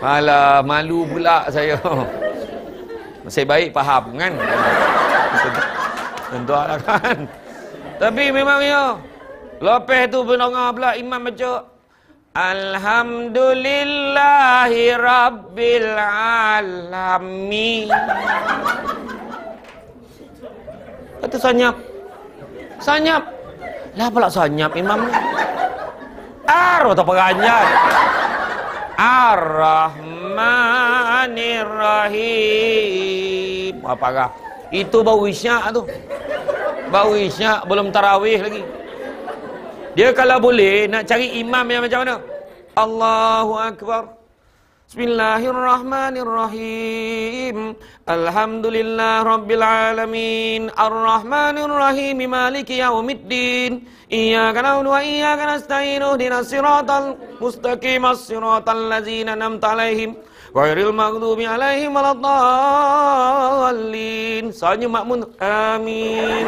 Alah, malu pula saya. Masih baik faham kan? Tentu lah kan. Tapi memang ya. Lepas tu berdengar pula imam baca. Alhamdulillahi Rabbil Alamin. Kata sanyap. Sanyap. Lah pula sanyap imam ni. Aruh tak peranyap. Ar-Rahmanir Rahim. Apakah? Itu bau isyak tu. Bau isyak belum tarawih lagi. Dia kalau boleh nak cari imam yang macam mana? Allahu Akbar. Bismillahirrahmanirrahim. Alhamdulillah Rabbil Alamin. Ar-Rahmanirrahim. Maliki Yawmiddin. Iyaka na'udu wa iyaka nasta'inuh. Dina siratal mustaqim. As-siratal lazina namta alaihim. Wairil maghdubi Alaihi waladhalin Soalnya makmun Amin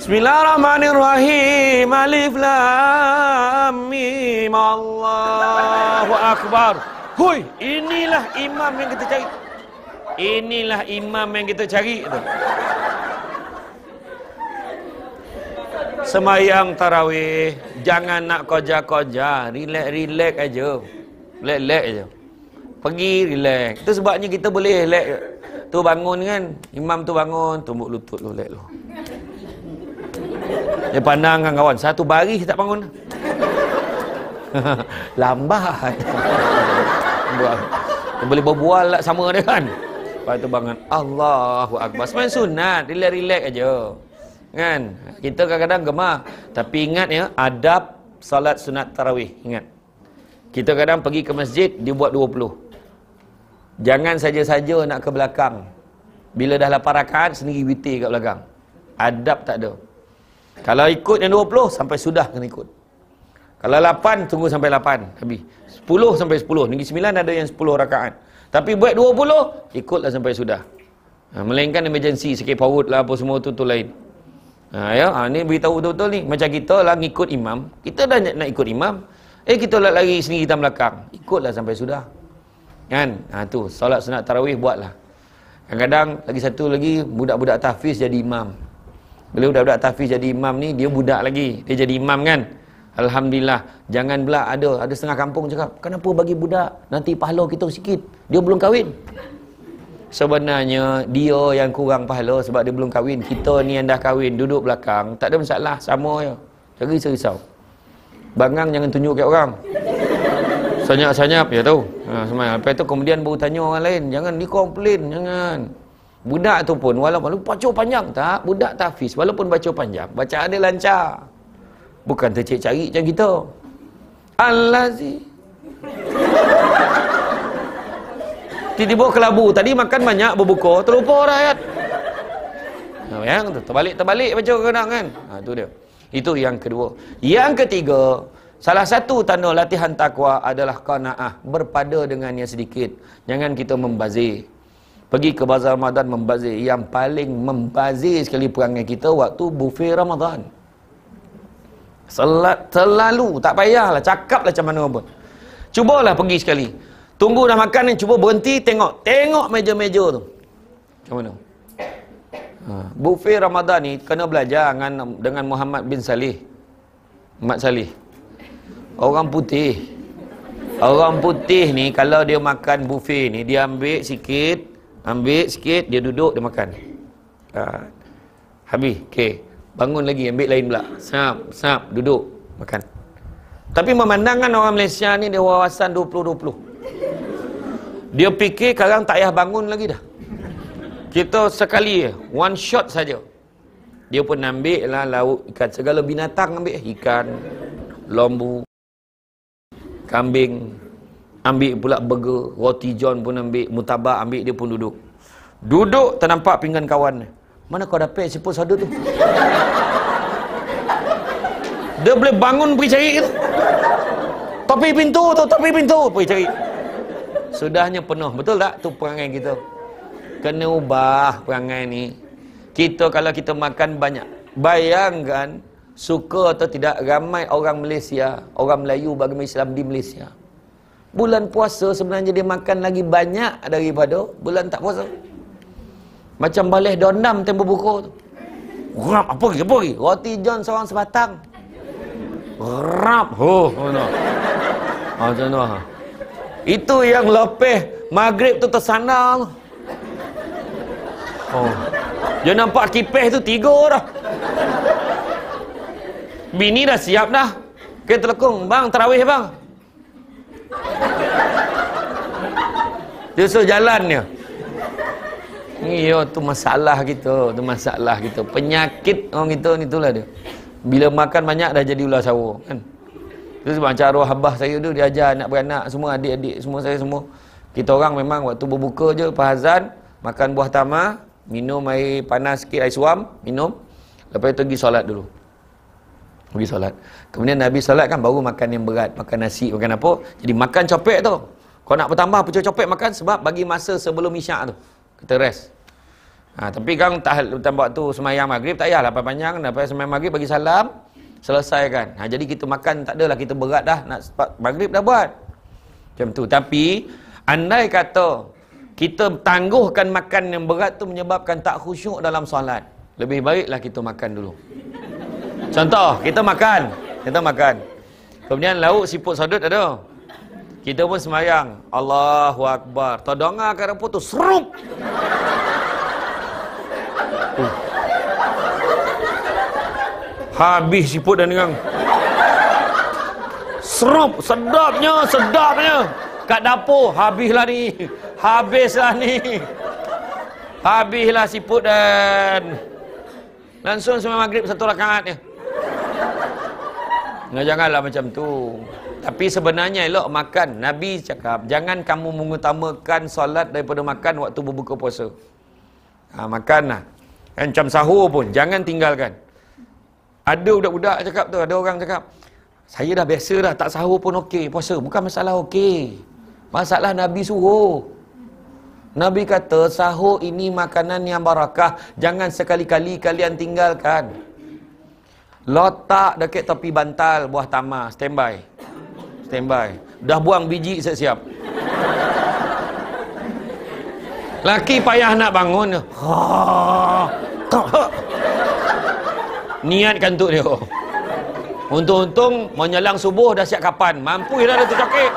Bismillahirrahmanirrahim Alif Lam Mim Allahu Akbar Hui inilah imam yang kita cari Inilah imam yang kita cari tu Semayang tarawih jangan nak koja-koja relax-relax aja Lek-lek je. Pergi relax. Itu sebabnya kita boleh lek. Tu bangun kan, imam tu bangun, tumbuk lutut lu lek lu. Dia pandang kan kawan, satu baris tak bangun. (laughs) Lambat. Dia boleh berbual lah sama dia kan. Lepas tu bangun, Allahu Akbar. Semain sunat, relax-relax aja. Kan? Kita kadang-kadang gemar. Tapi ingat ya, adab salat sunat tarawih. Ingat. Kita kadang pergi ke masjid, dia buat 20. Jangan saja-saja nak ke belakang. Bila dah lapar rakaat, sendiri witir kat belakang. Adab tak ada. Kalau ikut yang 20, sampai sudah kena ikut. Kalau 8, tunggu sampai 8. Tapi 10 sampai 10. Negeri 9 ada yang 10 rakaat. Tapi buat 20, ikutlah sampai sudah. Ha, melainkan emergency, sakit paut lah apa semua tu, tu lain. Ha, ya, ha, ni beritahu betul-betul ni. Macam kita lah ikut imam. Kita dah nak ikut imam. Eh kita lah lari sendiri kita belakang. Ikutlah sampai sudah. Kan? Ha tu, solat sunat tarawih buatlah. Kadang-kadang lagi satu lagi budak-budak tahfiz jadi imam. beliau budak-budak tahfiz jadi imam ni dia budak lagi, dia jadi imam kan. Alhamdulillah, jangan pula ada ada setengah kampung cakap, kenapa bagi budak? Nanti pahala kita sikit. Dia belum kahwin. Sebenarnya dia yang kurang pahala sebab dia belum kahwin. Kita ni yang dah kahwin, duduk belakang, tak ada masalah, sama je. Jangan risau-risau bangang jangan tunjuk ke orang senyap-senyap ya tu ha, lepas tu kemudian baru tanya orang lain jangan ni komplain jangan budak tu pun walaupun baca panjang tak budak tahfiz walaupun baca panjang baca ada lancar bukan tercik cari macam kita alazi tiba-tiba kelabu tadi makan banyak berbuka terlupa rakyat ya, terbalik-terbalik baca kadang kan ha, tu dia itu yang kedua. Yang ketiga, salah satu tanda latihan takwa adalah kana'ah. Berpada dengannya sedikit. Jangan kita membazir. Pergi ke Bazar Ramadan membazir. Yang paling membazir sekali perangai kita waktu bufet Ramadan. Selat, terlalu, tak payahlah, cakaplah macam mana pun. Cubalah pergi sekali. Tunggu dah makan ni, cuba berhenti, tengok. Tengok meja-meja tu. Macam mana? Ha. Bufir Ramadan ni kena belajar dengan, dengan Muhammad bin Salih. Mat Salih. Orang putih. Orang putih ni kalau dia makan bufir ni dia ambil sikit, ambil sikit dia duduk dia makan. Ha. Habis. okay, Bangun lagi ambil lain pula. Sap, sap, duduk, makan. Tapi memandangkan orang Malaysia ni dia wawasan 2020. Dia fikir sekarang tak payah bangun lagi dah. Kita sekali One shot saja Dia pun ambil lah lauk ikan Segala binatang ambil Ikan Lombu Kambing Ambil pula burger Roti John pun ambil Mutabak ambil Dia pun duduk Duduk ternampak pinggan kawan Mana kau dapat siapa sada tu Dia boleh bangun pergi cari Topi pintu tu Topi pintu pergi cari Sudahnya penuh Betul tak tu perangai kita gitu? kena ubah perangai ni kita kalau kita makan banyak bayangkan suka atau tidak ramai orang Malaysia orang Melayu bagi Islam di Malaysia bulan puasa sebenarnya dia makan lagi banyak daripada bulan tak puasa macam balik donam tempoh buku tu Rap apa lagi, apa lagi? Roti John seorang sebatang. Rap. Oh, mana? Ha, macam mana? Ha. Itu yang lepeh maghrib tu tersandar Oh. Dia nampak kipeh tu tiga orang. Bini dah siap dah. Kita telekung. Bang, terawih bang. Dia suruh jalan dia. Iya, tu masalah kita. Tu masalah kita. Penyakit orang kita ni lah dia. Bila makan banyak dah jadi ular sawo. Kan? Itu sebab macam arwah abah saya tu dia ajar anak-beranak semua, adik-adik semua saya semua. Kita orang memang waktu berbuka je, pahazan, makan buah tamar, minum air panas sikit air suam minum lepas itu pergi solat dulu pergi solat kemudian Nabi solat kan baru makan yang berat makan nasi makan apa jadi makan copek tu kau nak bertambah pecah copek makan sebab bagi masa sebelum isyak tu kita rest ha, tapi kan tak buat tu semayang maghrib tak payahlah lah panjang lepas semayang maghrib bagi salam selesaikan ha, jadi kita makan tak adalah kita berat dah nak maghrib dah buat macam tu tapi andai kata kita tangguhkan makan yang berat tu menyebabkan tak khusyuk dalam solat. Lebih baiklah kita makan dulu. Contoh, kita makan. Kita makan. Kemudian lauk siput sodot ada. Kita pun semayang. Allahu Akbar. Tak dengar kan apa tu. Serup. Uh. Habis siput dan dengar. Serup. Sedapnya, sedapnya. Kat dapur, habislah ni. Habislah ni. Habislah siput dan... Langsung sampai maghrib satu rakaat je. Nah, janganlah macam tu. Tapi sebenarnya elok makan. Nabi cakap, jangan kamu mengutamakan solat daripada makan waktu berbuka puasa. Ha, makanlah. Dan macam sahur pun, jangan tinggalkan. Ada budak-budak cakap tu, ada orang cakap, saya dah biasa dah, tak sahur pun okey puasa. Bukan masalah okey. Masalah Nabi suruh. Nabi kata sahur ini makanan yang barakah Jangan sekali-kali kalian tinggalkan Letak dekat tepi bantal buah tamar Standby Standby Dah buang biji siap-siap Laki payah nak bangun ha, Niatkan tu dia Untung-untung menyelang subuh dah siap kapan Mampu dah dia tercokit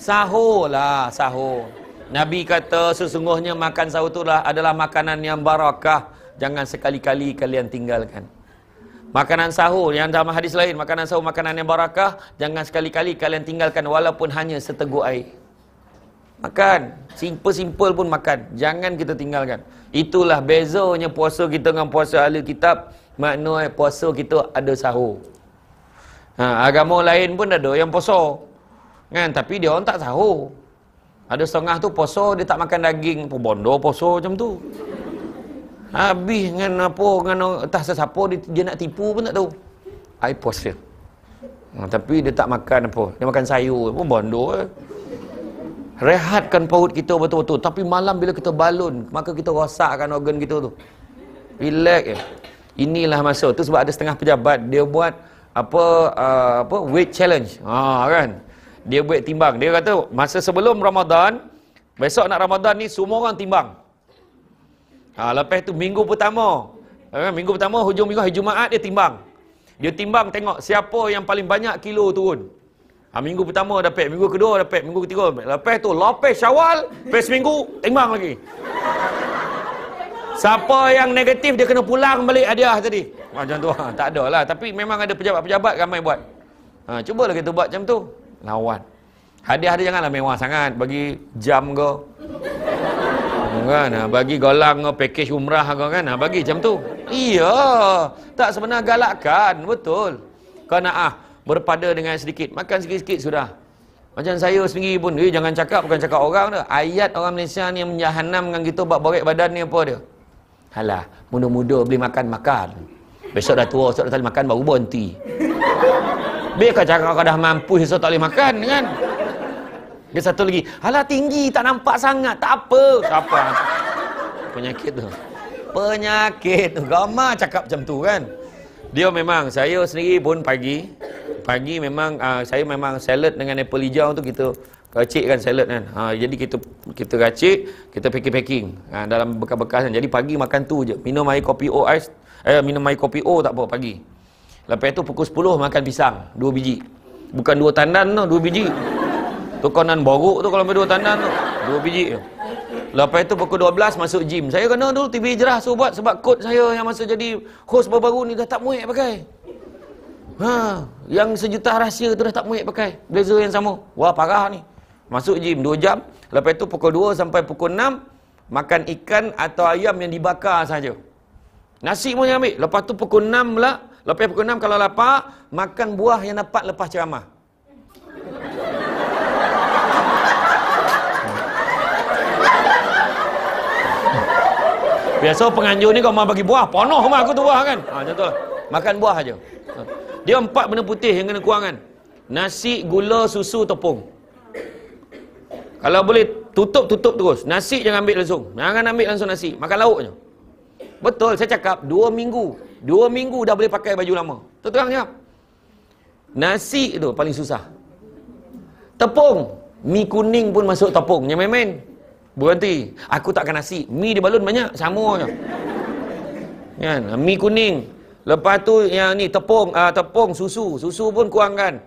Sahur lah sahur Nabi kata sesungguhnya makan sahur itulah adalah makanan yang barakah. Jangan sekali-kali kalian tinggalkan. Makanan sahur yang dalam hadis lain. Makanan sahur makanan yang barakah. Jangan sekali-kali kalian tinggalkan walaupun hanya seteguk air. Makan. Simple-simple pun makan. Jangan kita tinggalkan. Itulah bezanya puasa kita dengan puasa ahli kitab. Maknanya eh, puasa kita ada sahur. Ha, agama lain pun ada yang puasa. Kan? Tapi dia orang tak sahur. Ada setengah tu poso dia tak makan daging pun bondo poso macam tu. Habis dengan apa dengan entah sesapa dia, dia nak tipu pun tak tahu. Ai poso. Hmm, ha, tapi dia tak makan apa. Dia makan sayur pun bondo eh. Rehatkan perut kita betul-betul. Tapi malam bila kita balun, maka kita rosakkan organ kita tu. Relax je. Eh. Inilah masa. Tu sebab ada setengah pejabat dia buat apa uh, apa weight challenge. Ha kan? dia buat timbang. Dia kata masa sebelum Ramadan, besok nak Ramadan ni semua orang timbang. Ha, lepas tu minggu pertama, ha, minggu pertama hujung minggu hari Jumaat dia timbang. Dia timbang tengok siapa yang paling banyak kilo turun. Ha, minggu pertama dapat, minggu kedua dapat, minggu ketiga dapat. Lepas tu lepas Syawal, lepas minggu timbang lagi. Siapa yang negatif dia kena pulang balik hadiah tadi. Macam tu. Ha, tak ada lah. Tapi memang ada pejabat-pejabat ramai buat. Ha, cubalah kita buat macam tu lawan. Hadiah-hadiah janganlah mewah sangat. Bagi jam ke. Kan? Bagi golang ke, pakej umrah ke kan. Bagi jam tu. Iya. Tak sebenar galakkan. Betul. Kau nak ah, berpada dengan sedikit. Makan sikit-sikit sudah. Macam saya sendiri pun. Eh, jangan cakap. Bukan cakap orang tu. Ayat orang Malaysia ni yang menjahannamkan kita. Buat borek badan ni apa dia. Alah. Muda-muda beli makan-makan. Besok dah tua. Besok dah tak makan. Baru berhenti. Biar kau cakap kau dah mampu so tak boleh makan kan. Dia satu lagi, alah tinggi tak nampak sangat. Tak apa. Siapa? Penyakit tu. Penyakit tu. Gama cakap macam tu kan. Dia memang, saya sendiri pun pagi. Pagi memang, uh, saya memang salad dengan apple hijau tu kita racik kan salad kan. Ha, jadi kita kita racik, kita packing-packing. Ha, dalam bekas-bekas kan. Jadi pagi makan tu je. Minum air kopi O ais. Eh, minum air kopi O tak apa pagi. Lepas tu pukul 10 makan pisang, dua biji. Bukan dua tandan tu, 2 biji. Tukanan boruk tu kalau ambil dua tandan tu, 2 biji. Lepas tu pukul 12 masuk gym. Saya kena dulu TV jerah suruh buat sebab kod saya yang masuk jadi host baru-baru ni dah tak muik pakai. Ha, yang sejuta rahsia tu dah tak muik pakai. Blazer yang sama. Wah parah ni. Masuk gym 2 jam. Lepas tu pukul 2 sampai pukul 6 makan ikan atau ayam yang dibakar saja. Nasi pun yang ambil. Lepas tu pukul 6 lah Lepas pukul 6 kalau lapar, makan buah yang dapat lepas ceramah. Biasa penganjur ni kau mah bagi buah, penuh rumah aku tu buah kan. Ha macam tu. Lah. Makan buah aja. Ha. Dia empat benda putih yang kena kurang Nasi, gula, susu, tepung. Kalau boleh tutup-tutup terus. Nasi jangan ambil langsung. Jangan ambil langsung nasi. Makan lauk je. Betul, saya cakap dua minggu. Dua minggu dah boleh pakai baju lama. tuan siap? Nasi tu paling susah. Tepung. Mi kuning pun masuk tepung. Yang main-main. Berhenti. Aku takkan nasi. Mi dia balun banyak. Sama je. Kan? Mi kuning. Lepas tu yang ni tepung. Uh, tepung, susu. Susu pun kurangkan.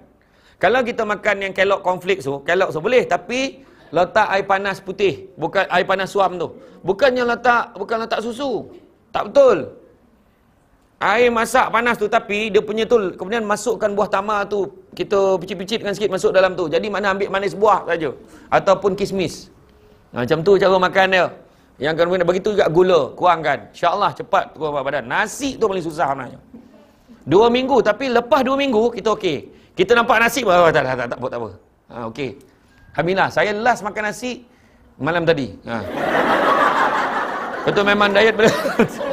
Kalau kita makan yang kelok konflik tu. Kelok tu boleh. Tapi letak air panas putih. Bukan air panas suam tu. Bukannya letak, bukan letak susu. Tak betul air masak panas tu tapi dia punya tu kemudian masukkan buah tamar tu kita picit-picitkan sikit masuk dalam tu jadi mana ambil manis buah saja ataupun kismis ha, macam tu cara makan dia yang kena begitu juga gula kurangkan insyaallah cepat turun badan nasi tu paling susah sebenarnya Dua minggu tapi lepas dua minggu kita okey kita nampak nasi oh, tak, tak, tak, tak tak tak apa ha, okey alhamdulillah saya last makan nasi malam tadi ha. betul memang diet betul (laughs)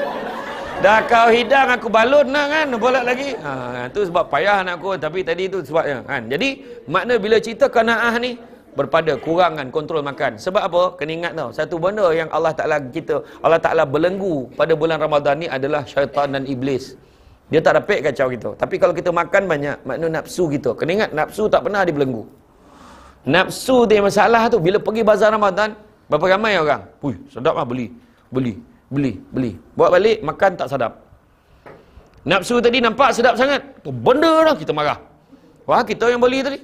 Dah kau hidang aku balut nak lah kan bolak lagi. Ha tu sebab payah nak aku tapi tadi tu sebabnya kan. Jadi makna bila cerita kenaah ni berpada kurangan kontrol makan. Sebab apa? Kena ingat tau. Satu benda yang Allah Taala kita Allah Taala belenggu pada bulan Ramadhan ni adalah syaitan dan iblis. Dia tak dapat kacau kita. Tapi kalau kita makan banyak, makna nafsu kita. Kena ingat nafsu tak pernah dibelenggu. Nafsu dia masalah tu bila pergi bazar Ramadhan, berapa ramai orang? Hui, sedap lah beli. Beli. Beli, beli. Buat balik, makan tak sedap. Nafsu tadi nampak sedap sangat. Tu benda lah kita marah. Wah, kita yang beli tadi.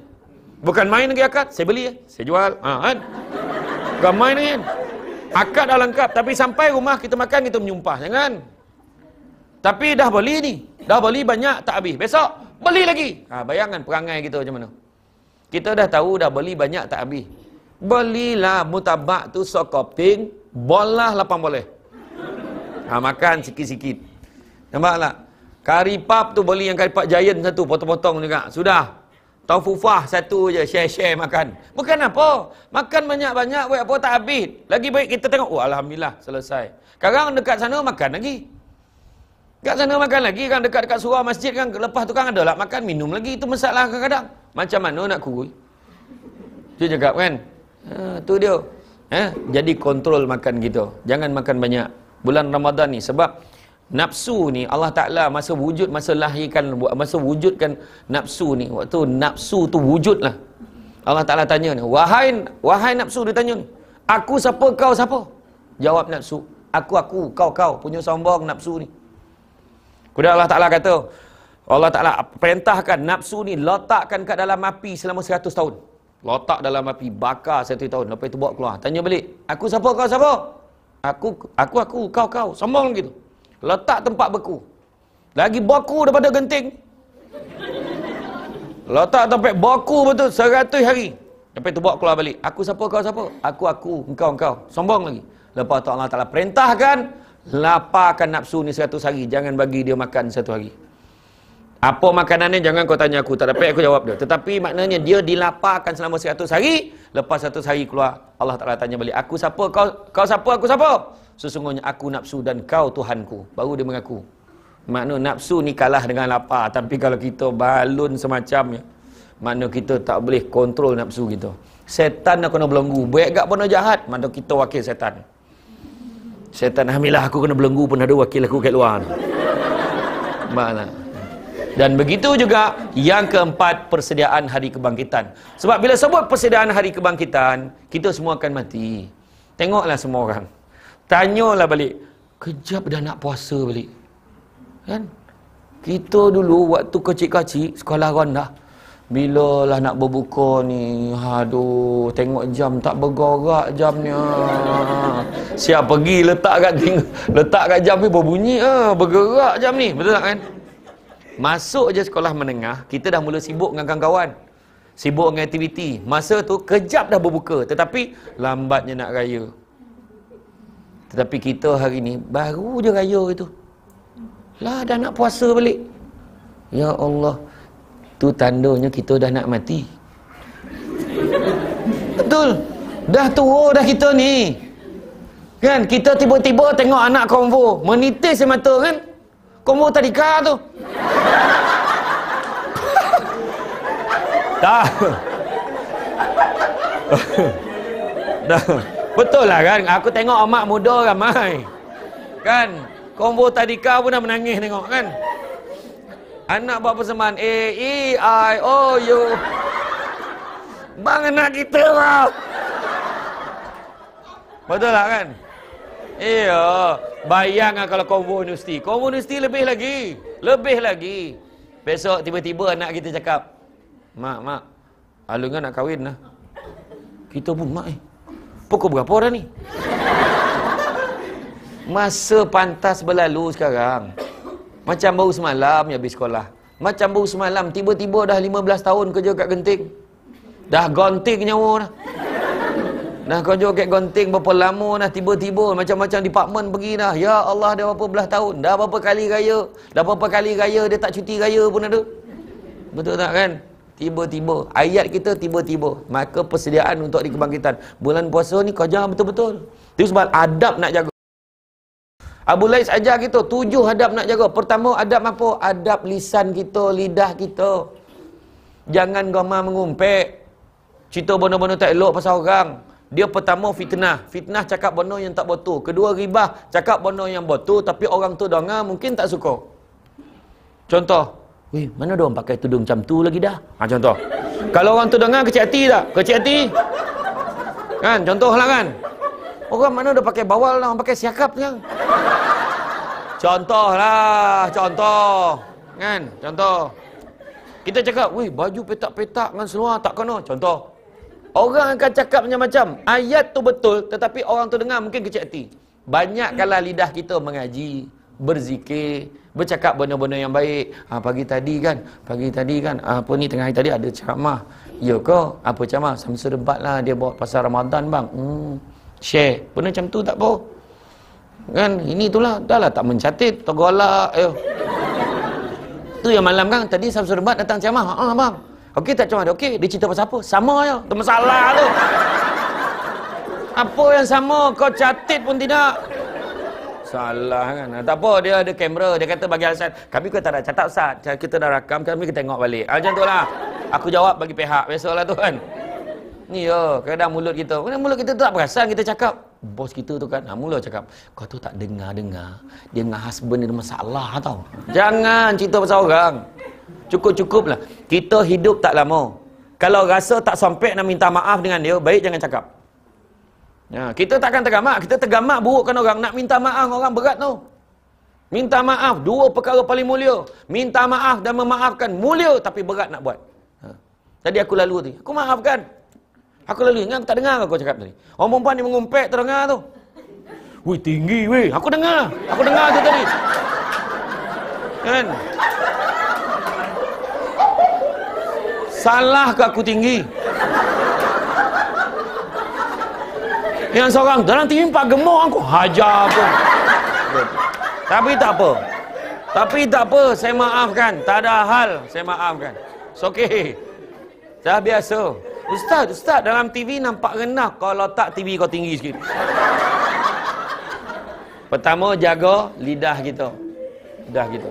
Bukan main lagi akad. Saya beli, eh. saya jual. Ha, kan? Bukan main lagi. Kan? Akad dah lengkap. Tapi sampai rumah kita makan, kita menyumpah. Jangan. Ya tapi dah beli ni. Dah beli banyak, tak habis. Besok, beli lagi. Ha, bayangkan perangai kita macam mana. Kita dah tahu dah beli banyak, tak habis. Belilah mutabak tu sokoping. Bolah lapang boleh ha, makan sikit-sikit. Nampak tak? Kari pub tu beli yang kari pub giant satu, potong-potong juga. Sudah. Tau fufah satu je, share-share makan. Bukan apa. Makan banyak-banyak, buat apa tak habis. Lagi baik kita tengok, oh Alhamdulillah selesai. Sekarang dekat sana makan lagi. Dekat sana makan lagi kan, dekat-dekat surau masjid kan, lepas tu kan ada lah makan, minum lagi. Itu masalah kadang-kadang. Macam mana nak kurus? Dia cakap kan? Ha, tu dia. Ha? Jadi kontrol makan kita. Jangan makan banyak bulan Ramadan ni sebab nafsu ni Allah Taala masa wujud masa lahirkan masa wujudkan nafsu ni waktu nafsu tu wujudlah Allah Taala tanya ni wahai wahai nafsu dia tanya ni aku siapa kau siapa jawab nafsu aku aku kau kau punya sombong nafsu ni kemudian Allah Taala kata Allah Taala perintahkan nafsu ni letakkan kat dalam api selama 100 tahun letak dalam api bakar 100 tahun lepas tu bawa keluar tanya balik aku siapa kau siapa aku, aku, aku, kau, kau, sombong gitu. Letak tempat beku. Lagi baku daripada genting. Letak tempat baku betul seratus hari. Sampai tu bawa keluar balik. Aku siapa, kau siapa? Aku, aku, engkau, engkau. Sombong lagi. Lepas tu Allah Ta'ala perintahkan, laparkan nafsu ni seratus hari. Jangan bagi dia makan satu hari. Apa makanan ni jangan kau tanya aku. Tak dapat aku jawab dia. Tetapi maknanya dia dilaparkan selama seratus hari. Lepas satu hari keluar, Allah Ta'ala tanya balik, aku siapa? Kau, kau siapa? Aku siapa? Sesungguhnya aku nafsu dan kau Tuhanku. Baru dia mengaku. Makna nafsu ni kalah dengan lapar. Tapi kalau kita balun semacamnya, makna kita tak boleh kontrol nafsu kita. Setan nak kena belenggu. Baik gak pun jahat, makna kita wakil setan. Setan, alhamdulillah aku kena belenggu pun ada wakil aku kat luar. (laughs) Mana? Dan begitu juga yang keempat persediaan hari kebangkitan. Sebab bila sebut persediaan hari kebangkitan, kita semua akan mati. Tengoklah semua orang. Tanyalah balik. Kejap dah nak puasa balik. Kan? Kita dulu waktu kecil-kecil sekolah rendah. Bila lah nak berbuka ni Aduh Tengok jam tak bergerak jamnya Siap pergi letak kat tinggal Letak kat jam ni berbunyi ah, Bergerak jam ni Betul tak kan Masuk je sekolah menengah, kita dah mula sibuk dengan kawan-kawan. Sibuk dengan aktiviti. Masa tu kejap dah berbuka. Tetapi lambatnya nak raya. Tetapi kita hari ni baru je raya itu. Lah dah nak puasa balik. Ya Allah. Tu tandanya kita dah nak mati. Betul. Dah tua dah kita ni. Kan kita tiba-tiba tengok anak konvo menitis semata kan? ¿Cómo está Ricardo? dah, dah, Betul lah kan Aku tengok amat muda ramai Kan Kombo tadi kau pun dah menangis tengok kan Anak buat persembahan A, E, I, O, U Bang anak kita lah Betul lah kan Iya, bayangkan kalau konvo universiti. Konvo universiti lebih lagi. Lebih lagi. Besok tiba-tiba anak kita cakap, Mak, mak, alungan nak kahwin lah. Kita pun mak eh. Pukul berapa orang ni? Masa pantas berlalu sekarang. Macam baru semalam ya habis sekolah. Macam baru semalam, tiba-tiba dah 15 tahun kerja kat genting. Dah gonting nyawa dah. Nah kau jual kek gonting berapa lama nah tiba-tiba macam-macam department pergi nah. Ya Allah dah berapa belah tahun. Dah berapa kali raya. Dah berapa kali raya dia tak cuti raya pun ada. Betul tak kan? Tiba-tiba. Ayat kita tiba-tiba. Maka persediaan untuk dikebangkitan. Bulan puasa ni kau jangan betul-betul. Itu sebab adab nak jaga. Abu Lais ajar kita tujuh adab nak jaga. Pertama adab apa? Adab lisan kita, lidah kita. Jangan gomar mengumpet. Cerita benda-benda tak elok pasal orang. Dia pertama fitnah. Fitnah cakap benda yang tak betul. Kedua ribah cakap benda yang betul tapi orang tu dengar mungkin tak suka. Contoh. Weh, mana dia orang pakai tudung macam tu lagi dah? Ha, contoh. Kalau orang tu dengar kecil hati tak? Kecil hati? Kan, contoh lah kan. Orang mana dia pakai bawal lah, orang pakai siakap je. Contoh lah, contoh. Kan, contoh. Kita cakap, weh, baju petak-petak dengan seluar tak kena. Contoh. Orang akan cakap macam-macam. Ayat tu betul tetapi orang tu dengar mungkin kecil hati. Banyakkanlah lidah kita mengaji, berzikir, bercakap benda-benda yang baik. Ha, pagi tadi kan, pagi tadi kan, ah, apa ni tengah hari tadi ada ceramah. Ya kau Apa ceramah? Samsu debat lah dia bawa pasal Ramadan bang. Hmm. Share. Benda macam tu tak apa. Kan, ini itulah. Dah lah tak mencatit. Tergolak. Eh. tu yang malam kan, tadi Samsu debat datang ceramah. Ha, bang. Okey tak macam Okey, dia cerita pasal apa? Sama je. Itu masalah tu. Apa yang sama? Kau catit pun tidak. Salah kan? Ah, tak apa, dia ada kamera. Dia kata bagi alasan. Kami kita tak ada catat, Ustaz. Kita dah rakam, kami kita tengok balik. Ha, macam tu lah. Aku jawab bagi pihak. Biasalah tu kan? Ni ya, kadang mulut kita. Kadang mulut kita tu tak perasan kita cakap. Bos kita tu kan, ha, mula cakap. Kau tu tak dengar-dengar. Dia dengan husband dia masalah tau. Jangan cerita pasal orang. Cukup-cukup lah. Kita hidup tak lama. Kalau rasa tak sampai nak minta maaf dengan dia, baik jangan cakap. Ya, kita takkan tergamak. Kita tergamak burukkan orang. Nak minta maaf orang berat tu. Minta maaf. Dua perkara paling mulia. Minta maaf dan memaafkan. Mulia tapi berat nak buat. Ha. Tadi aku lalu tadi. Aku maafkan. Aku lalu. Enggak aku tak dengar aku cakap tadi. Orang perempuan ni mengumpet terdengar tu. Wih tinggi weh. Aku dengar. Aku dengar tu tadi. Kan? Salah ke aku tinggi? Yang seorang, dalam tinggi empat gemuk aku. Hajar aku. Tapi tak apa. Tapi tak apa, saya maafkan. Tak ada hal, saya maafkan. It's okay. Dah biasa. Ustaz, ustaz, dalam TV nampak rendah. Kalau tak, TV kau tinggi sikit. Pertama, jaga lidah kita. Lidah kita.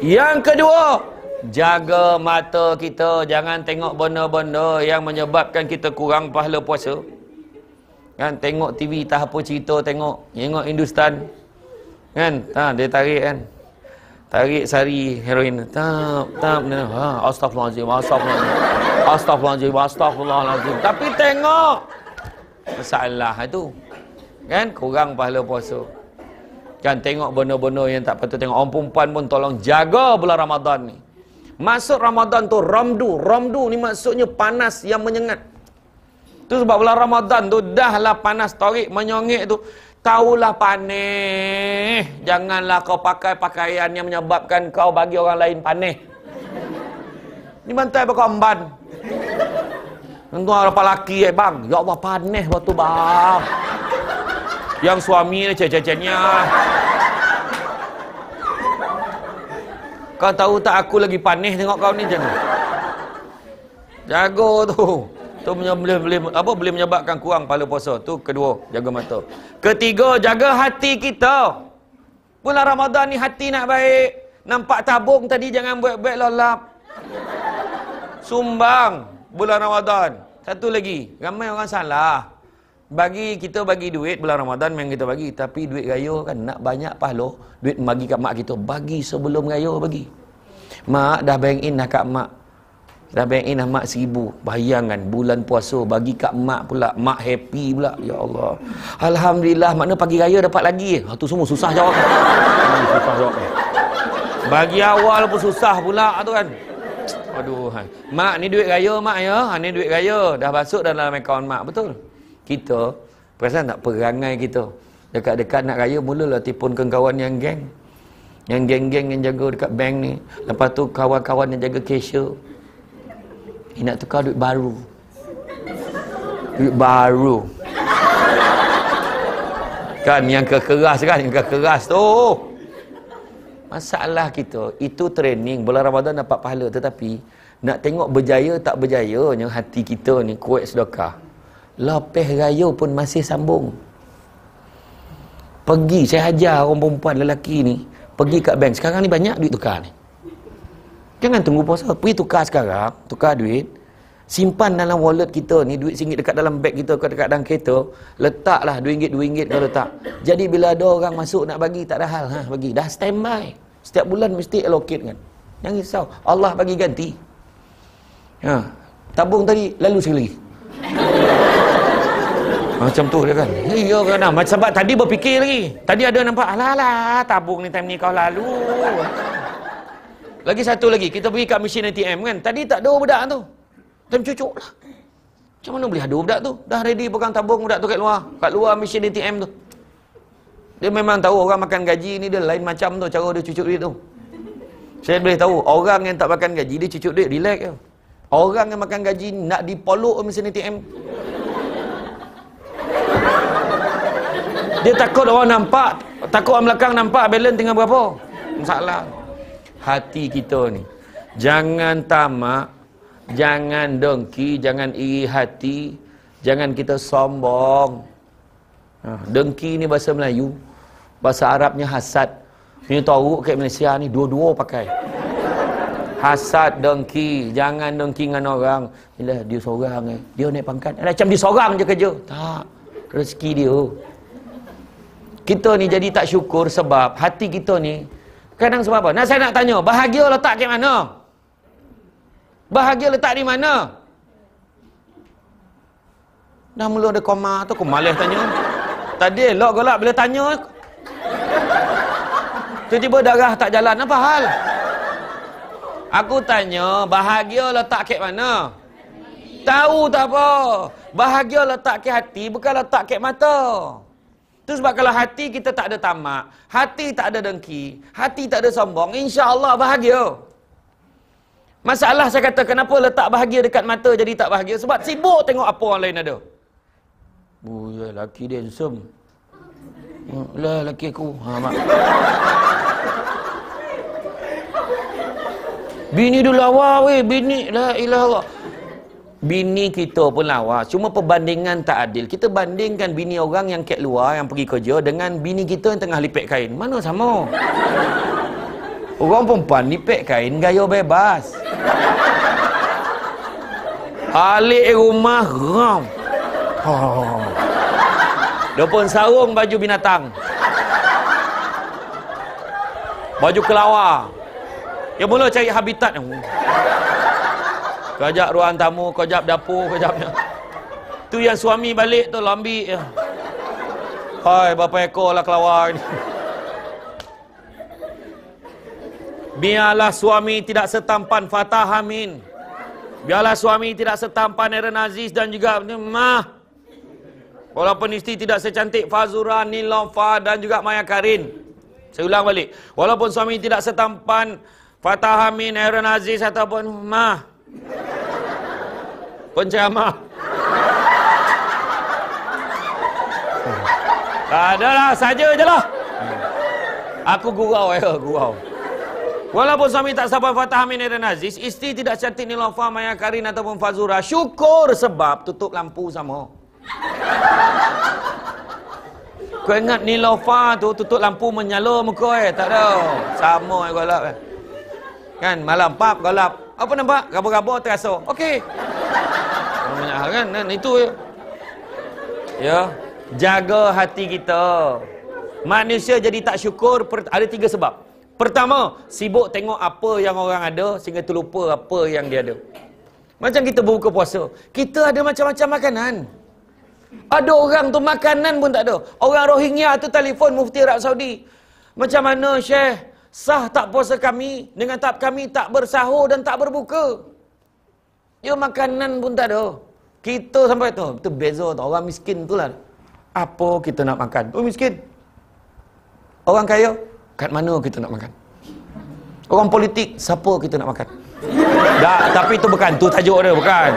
Yang kedua, Jaga mata kita Jangan tengok benda-benda yang menyebabkan kita kurang pahala puasa Kan tengok TV tak apa cerita tengok Tengok Hindustan Kan ha, dia tarik kan Tarik sari heroin Tap, tap ha, Astaghfirullahaladzim Astaghfirullahaladzim Astaghfirullahaladzim Astaghfirullahaladzim Tapi tengok Masalah itu Kan kurang pahala puasa Kan tengok benda-benda yang tak patut tengok Orang perempuan pun tolong jaga bulan Ramadan ni Masuk Ramadan tu ramdu. Ramdu ni maksudnya panas yang menyengat. Tu sebab bulan Ramadan tu dahlah panas torik menyongit tu. taulah panih. Janganlah kau pakai pakaian yang menyebabkan kau bagi orang lain panih. Ni bantai apa kau amban? Tentu orang lelaki eh bang. Ya Allah panih waktu bang. Yang suami ni cecenya. Cah Kau tahu tak aku lagi panih tengok kau ni jangan. Jago tu. Tu boleh boleh apa boleh menyebabkan kurang pahala puasa. Tu kedua, jaga mata. Ketiga, jaga hati kita. Bulan Ramadan ni hati nak baik. Nampak tabung tadi jangan buat-buat lalap. Sumbang bulan Ramadan. Satu lagi, ramai orang salah bagi kita bagi duit bulan Ramadan memang kita bagi tapi duit raya kan nak banyak pahlaw duit bagi kat mak kita bagi sebelum raya bagi mak dah bank in lah kat mak dah bank in lah mak seribu bayangkan bulan puasa bagi kat mak pula mak happy pula ya Allah Alhamdulillah makna pagi raya dapat lagi ha, tu semua susah jawab hmm, susah jawab bagi awal pun susah pula tu kan aduh mak ni duit raya mak ya ha, ni duit raya dah masuk dalam akaun mak betul kita perasan tak perangai kita dekat-dekat nak raya mulalah tipun kawan yang geng yang geng-geng yang jaga dekat bank ni lepas tu kawan-kawan yang jaga cashier dia nak tukar duit baru duit baru kan yang kekeras kan yang kekeras tu masalah kita itu training bulan Ramadan dapat pahala tetapi nak tengok berjaya tak berjaya yang hati kita ni kuat sedekah Lepih raya pun masih sambung Pergi saya ajar orang perempuan lelaki ni Pergi kat bank Sekarang ni banyak duit tukar ni Jangan tunggu puasa Pergi tukar sekarang Tukar duit Simpan dalam wallet kita ni Duit singgit dekat dalam beg kita Dekat, dekat dalam kereta Letaklah duit, ringgit duit, ringgit kau letak Jadi bila ada orang masuk Nak bagi tak ada hal ha, Bagi Dah standby Setiap bulan mesti allocate kan Jangan risau Allah bagi ganti ha. Tabung tadi Lalu sekali lagi macam tu dia kan. Iya kan. Macam sebab tadi berfikir lagi. Tadi ada nampak. Alah alah tabung ni time ni kau lalu. Lagi satu lagi. Kita pergi kat mesin ATM kan. Tadi tak ada budak tu. Time cucuk lah. Macam mana boleh ada budak tu? Dah ready pegang tabung budak tu kat luar. Kat luar mesin ATM tu. Dia memang tahu orang makan gaji ni dia lain macam tu cara dia cucuk duit tu. Saya boleh tahu orang yang tak makan gaji dia cucuk duit relax je. Orang yang makan gaji nak dipoluk mesin ATM. Dia takut orang nampak, takut orang belakang nampak balance tengah berapa. Masalah. Hati kita ni. Jangan tamak, jangan dengki, jangan iri hati, jangan kita sombong. Ha, dengki ni bahasa Melayu. Bahasa Arabnya hasad. Punya tahu kat Malaysia ni, dua-dua pakai. Hasad, dengki. Jangan dengki dengan orang. Bila dia seorang eh. Dia naik pangkat. Macam dia seorang je kerja. Tak. Rezeki dia. Kita ni jadi tak syukur sebab hati kita ni kadang sebab apa? Nah saya nak tanya, bahagia letak di mana? Bahagia letak di mana? Dah mula ada koma tu aku malas tanya. Tadi elok gelak bila tanya. Tiba-tiba darah tak jalan. Apa hal? Aku tanya, bahagia letak di mana? Tahu tak apa? Bahagia letak di hati, bukan letak di mata. Itu sebab kalau hati kita tak ada tamak, hati tak ada dengki, hati tak ada sombong, insya-Allah bahagia. Masalah saya kata kenapa letak bahagia dekat mata jadi tak bahagia? Sebab sibuk tengok apa orang lain ada. Oh, ya laki dia sem. Hmm, lah laki aku. Ha mak. Bini dulu lawa weh, bini la ilaha bini kita pun lawa. Cuma perbandingan tak adil. Kita bandingkan bini orang yang kat luar, yang pergi kerja dengan bini kita yang tengah lipat kain. Mana sama? Orang perempuan lipat kain gaya bebas. Alik rumah ram. Ha. Dia pun sarung baju binatang. Baju kelawar. Dia mula cari habitat. Dia. Kajak ruang tamu, kajak dapur, kajak Tu yang suami balik tu lambik je. Ya. Hai, berapa ekor lah kelawar ni. Biarlah suami tidak setampan Fatah Amin. Biarlah suami tidak setampan Aaron Aziz dan juga Mah. Walaupun isteri tidak secantik Fazura, Nilofa dan juga Maya Karin. Saya ulang balik. Walaupun suami tidak setampan Fatah Amin, Aaron Aziz ataupun Mah. Penceramah. Tak ada lah, saja je lah. Aku gurau, ya, gurau. Walaupun suami tak sabar Fatah Amin Eden Aziz, isteri tidak cantik ni lofa Maya Karin ataupun Fazura. Syukur sebab tutup lampu sama. Kau ingat ni lofa tu tutup lampu menyala muka eh? Tak ada. Sama eh, gelap eh. Kan, malam pap gelap. Apa nampak? Gaba-gaba terasa. Okey. Banyak hal kan? Dan itu ya. Ya. Jaga hati kita. Manusia jadi tak syukur ada tiga sebab. Pertama, sibuk tengok apa yang orang ada sehingga terlupa apa yang dia ada. Macam kita berbuka puasa. Kita ada macam-macam makanan. Ada orang tu makanan pun tak ada. Orang Rohingya tu telefon mufti Arab Saudi. Macam mana, Syekh? sah tak puasa kami dengan tak kami tak bersahur dan tak berbuka. Ya makanan pun tak ada. Kita sampai tu, itu beza tu. Orang miskin tu lah. Apa kita nak makan? Oh miskin. Orang kaya, kat mana kita nak makan? Orang politik, siapa kita nak makan? Tak, tapi itu bukan. tu tajuk dia, bukan.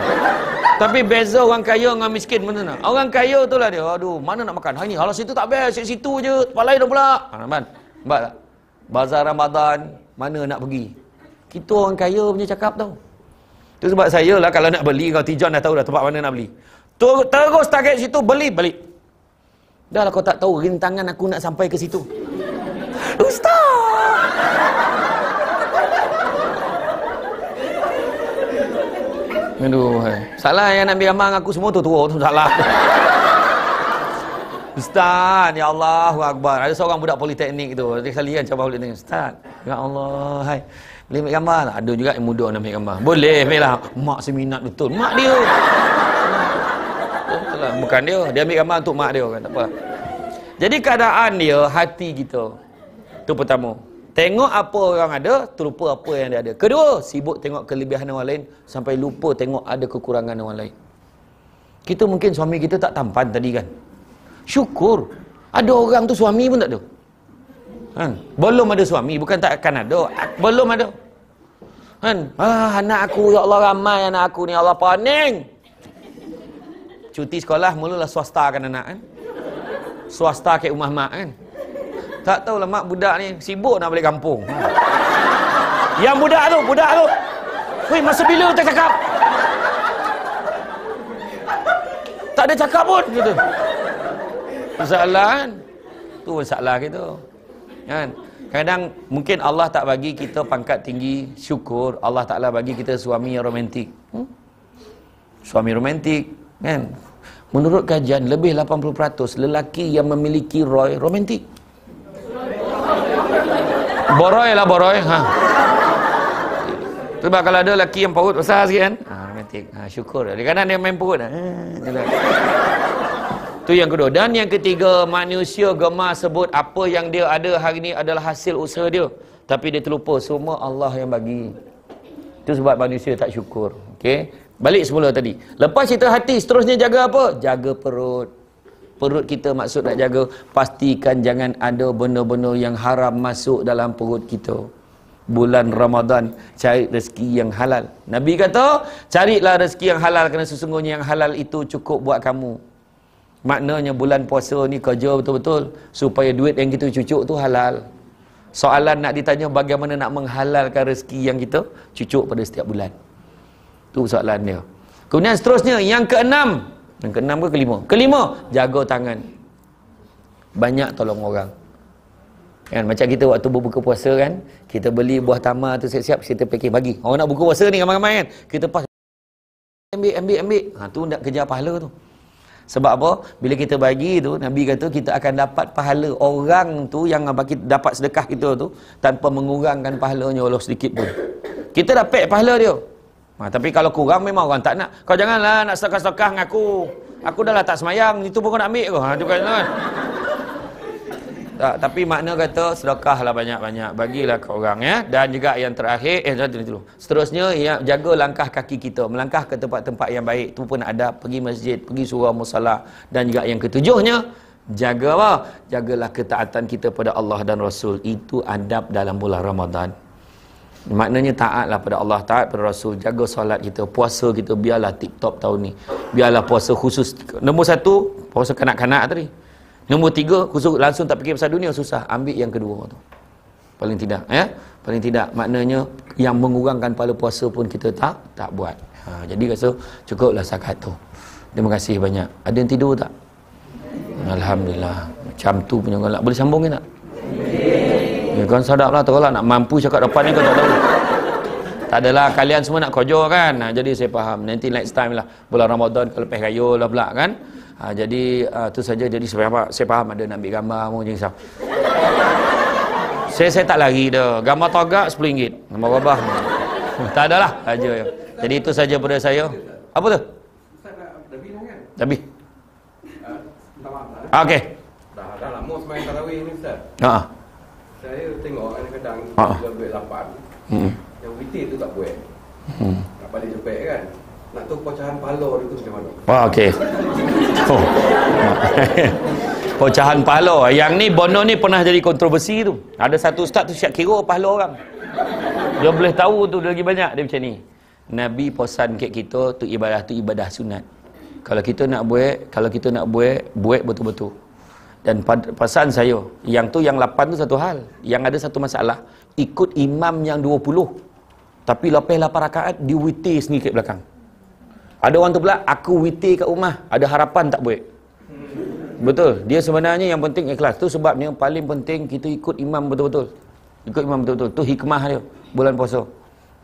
Tapi beza orang kaya dengan miskin mana nak? Orang kaya tu lah dia. Aduh, mana nak makan? Hari ni, kalau situ tak best, situ je. Tempat lain dah pula. nampak? Ah, nampak tak? Bazar Ramadan, mana nak pergi? Kita orang kaya punya cakap tau. Itu sebab saya lah kalau nak beli, kalau tijon dah tahu dah tempat mana nak beli. Terus, terus target situ, beli, beli. Dah lah kau tak tahu rintangan aku nak sampai ke situ. (laughs) Ustaz! Aduh, salah yang nak ambil amang aku semua tu tua tu salah. (laughs) Ustaz, ya Allah, Akbar. Ada seorang budak politeknik tu. dia kali kan cabar politeknik. Ustaz, ya Allah, hai. Boleh ambil gambar lah. Ada juga yang muda nak ambil gambar. Boleh, ambil lah. Mak minat betul. Mak dia. Itulah. Bukan dia. Dia ambil gambar untuk mak dia. Kan? Tak apa. Jadi keadaan dia, hati kita. Itu pertama. Tengok apa orang ada, terlupa apa yang dia ada. Kedua, sibuk tengok kelebihan orang lain sampai lupa tengok ada kekurangan orang lain. Kita mungkin suami kita tak tampan tadi kan? Syukur. Ada orang tu suami pun tak ada. Kan? Belum ada suami, bukan tak akan ada. Belum ada. Kan? Ah, anak aku, ya Allah ramai anak aku ni, Allah paning. Cuti sekolah mulalah swasta kan anak kan. Swasta ke rumah mak kan. Tak tahulah mak budak ni sibuk nak balik kampung. Yang budak tu, budak tu. Wei, masa bila tak cakap? Tak ada cakap pun gitu persoalan kan? tu masalah kita kan kadang mungkin Allah tak bagi kita pangkat tinggi syukur Allah taklah bagi kita suami yang romantik hmm? suami romantik kan menurut kajian lebih 80% lelaki yang memiliki roy romantik boroy lah boroy ha sebab kalau ada lelaki yang perut besar sikit kan ha, romantik ha, syukur di kanan dia main perut ha, Tu yang kedua dan yang ketiga manusia gemar sebut apa yang dia ada hari ini adalah hasil usaha dia tapi dia terlupa semua Allah yang bagi. Itu sebab manusia tak syukur. Okey. Balik semula tadi. Lepas cerita hati seterusnya jaga apa? Jaga perut. Perut kita maksud nak jaga pastikan jangan ada benda-benda yang haram masuk dalam perut kita. Bulan Ramadan cari rezeki yang halal. Nabi kata, carilah rezeki yang halal kerana sesungguhnya yang halal itu cukup buat kamu. Maknanya bulan puasa ni kerja betul-betul supaya duit yang kita cucuk tu halal. Soalan nak ditanya bagaimana nak menghalalkan rezeki yang kita cucuk pada setiap bulan. Tu soalan dia. Kemudian seterusnya yang keenam, yang keenam ke kelima? Kelima, jaga tangan. Banyak tolong orang. Kan macam kita waktu berbuka puasa kan, kita beli buah tamar tu siap-siap kita pergi bagi. Orang nak buka puasa ni ramai-ramai kan. Kita pas ambil ambil ambil. Ha tu nak kejar pahala tu. Sebab apa? Bila kita bagi tu, Nabi kata kita akan dapat pahala orang tu yang apa kita dapat sedekah kita tu tanpa mengurangkan pahalanya walau sedikit pun. Kita dapat pahala dia. Ha, tapi kalau kurang memang orang tak nak. Kau janganlah nak sedekah-sedekah dengan aku. Aku dah lah tak semayang. Itu pun kau nak ambil kau. Ha, tu kan. kan tak, tapi makna kata lah banyak-banyak bagilah ke orang ya dan juga yang terakhir eh satu dulu seterusnya ya, jaga langkah kaki kita melangkah ke tempat-tempat yang baik tu pun ada pergi masjid pergi surau musala dan juga yang ketujuhnya jaga apa jagalah ketaatan kita pada Allah dan Rasul itu adab dalam bulan Ramadan Maknanya taatlah pada Allah, taat pada Rasul, jaga solat kita, puasa kita, biarlah tip top tahun ni. Biarlah puasa khusus. Nombor satu, puasa kanak-kanak tadi. Nombor tiga, kusuk langsung tak fikir pasal dunia susah. Ambil yang kedua tu. Paling tidak, ya. Paling tidak maknanya yang mengurangkan pahala puasa pun kita tak tak buat. Ha, jadi rasa cukuplah sakat tu. Terima kasih banyak. Ada yang tidur tak? Alhamdulillah. Macam tu punya golak. Boleh sambung ke tak? Ya, kan sadap lah. tak lah. nak mampu cakap depan ni kau tak tahu. Tak adalah. Kalian semua nak kojo kan? Ha, jadi saya faham. Nanti next time lah. Bulan Ramadan kalau lepas raya lah pula kan? Ha, jadi uh, tu saja jadi saya faham, saya faham ada nak ambil gambar mu jadi saya. saya saya tak lari dah. Gambar togak RM10. Gambar babah. tak adalah aja. Jadi itu saja pada saya. Apa tu? Ustaz dah kan? Dah Okey. Dah dah lama sembang tarawih ni ustaz. Ha. Saya tengok kadang-kadang ha. lebih lapan. Yang witir tu tak buat. Hmm. Tak balik cepat kan? Nak tahu pocahan palo dia tu macam mana? Ah, okey. Oh. pocahan palo. Yang ni Bono ni pernah jadi kontroversi tu. Ada satu ustaz tu siap kira palo orang. Dia boleh tahu tu dia lagi banyak dia macam ni. Nabi posan kek kita tu ibadah tu ibadah sunat. Kalau kita nak buat, kalau kita nak buat, buat betul-betul. Dan pesan saya, yang tu yang lapan tu satu hal. Yang ada satu masalah, ikut imam yang dua puluh. Tapi lepas 8 rakaat, diwiti sendiri ke belakang. Ada orang tu pula, aku witi kat rumah. Ada harapan tak boleh? Betul. Dia sebenarnya yang penting ikhlas. Tu sebabnya paling penting kita ikut imam betul-betul. Ikut imam betul-betul. Tu hikmah dia. Bulan puasa.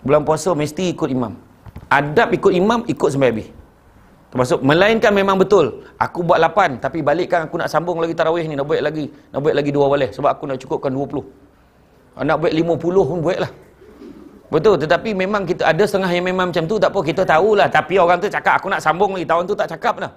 Bulan puasa mesti ikut imam. Adab ikut imam, ikut sampai habis. Termasuk, melainkan memang betul. Aku buat lapan, tapi balikkan aku nak sambung lagi tarawih ni. Nak buat lagi. Nak buat lagi dua balik. Sebab aku nak cukupkan dua puluh. Nak buat lima puluh pun buat lah. Betul, tetapi memang kita ada setengah yang memang macam tu, tak apa, kita tahu lah. Tapi orang tu cakap, aku nak sambung lagi, tahun tu tak cakap lah.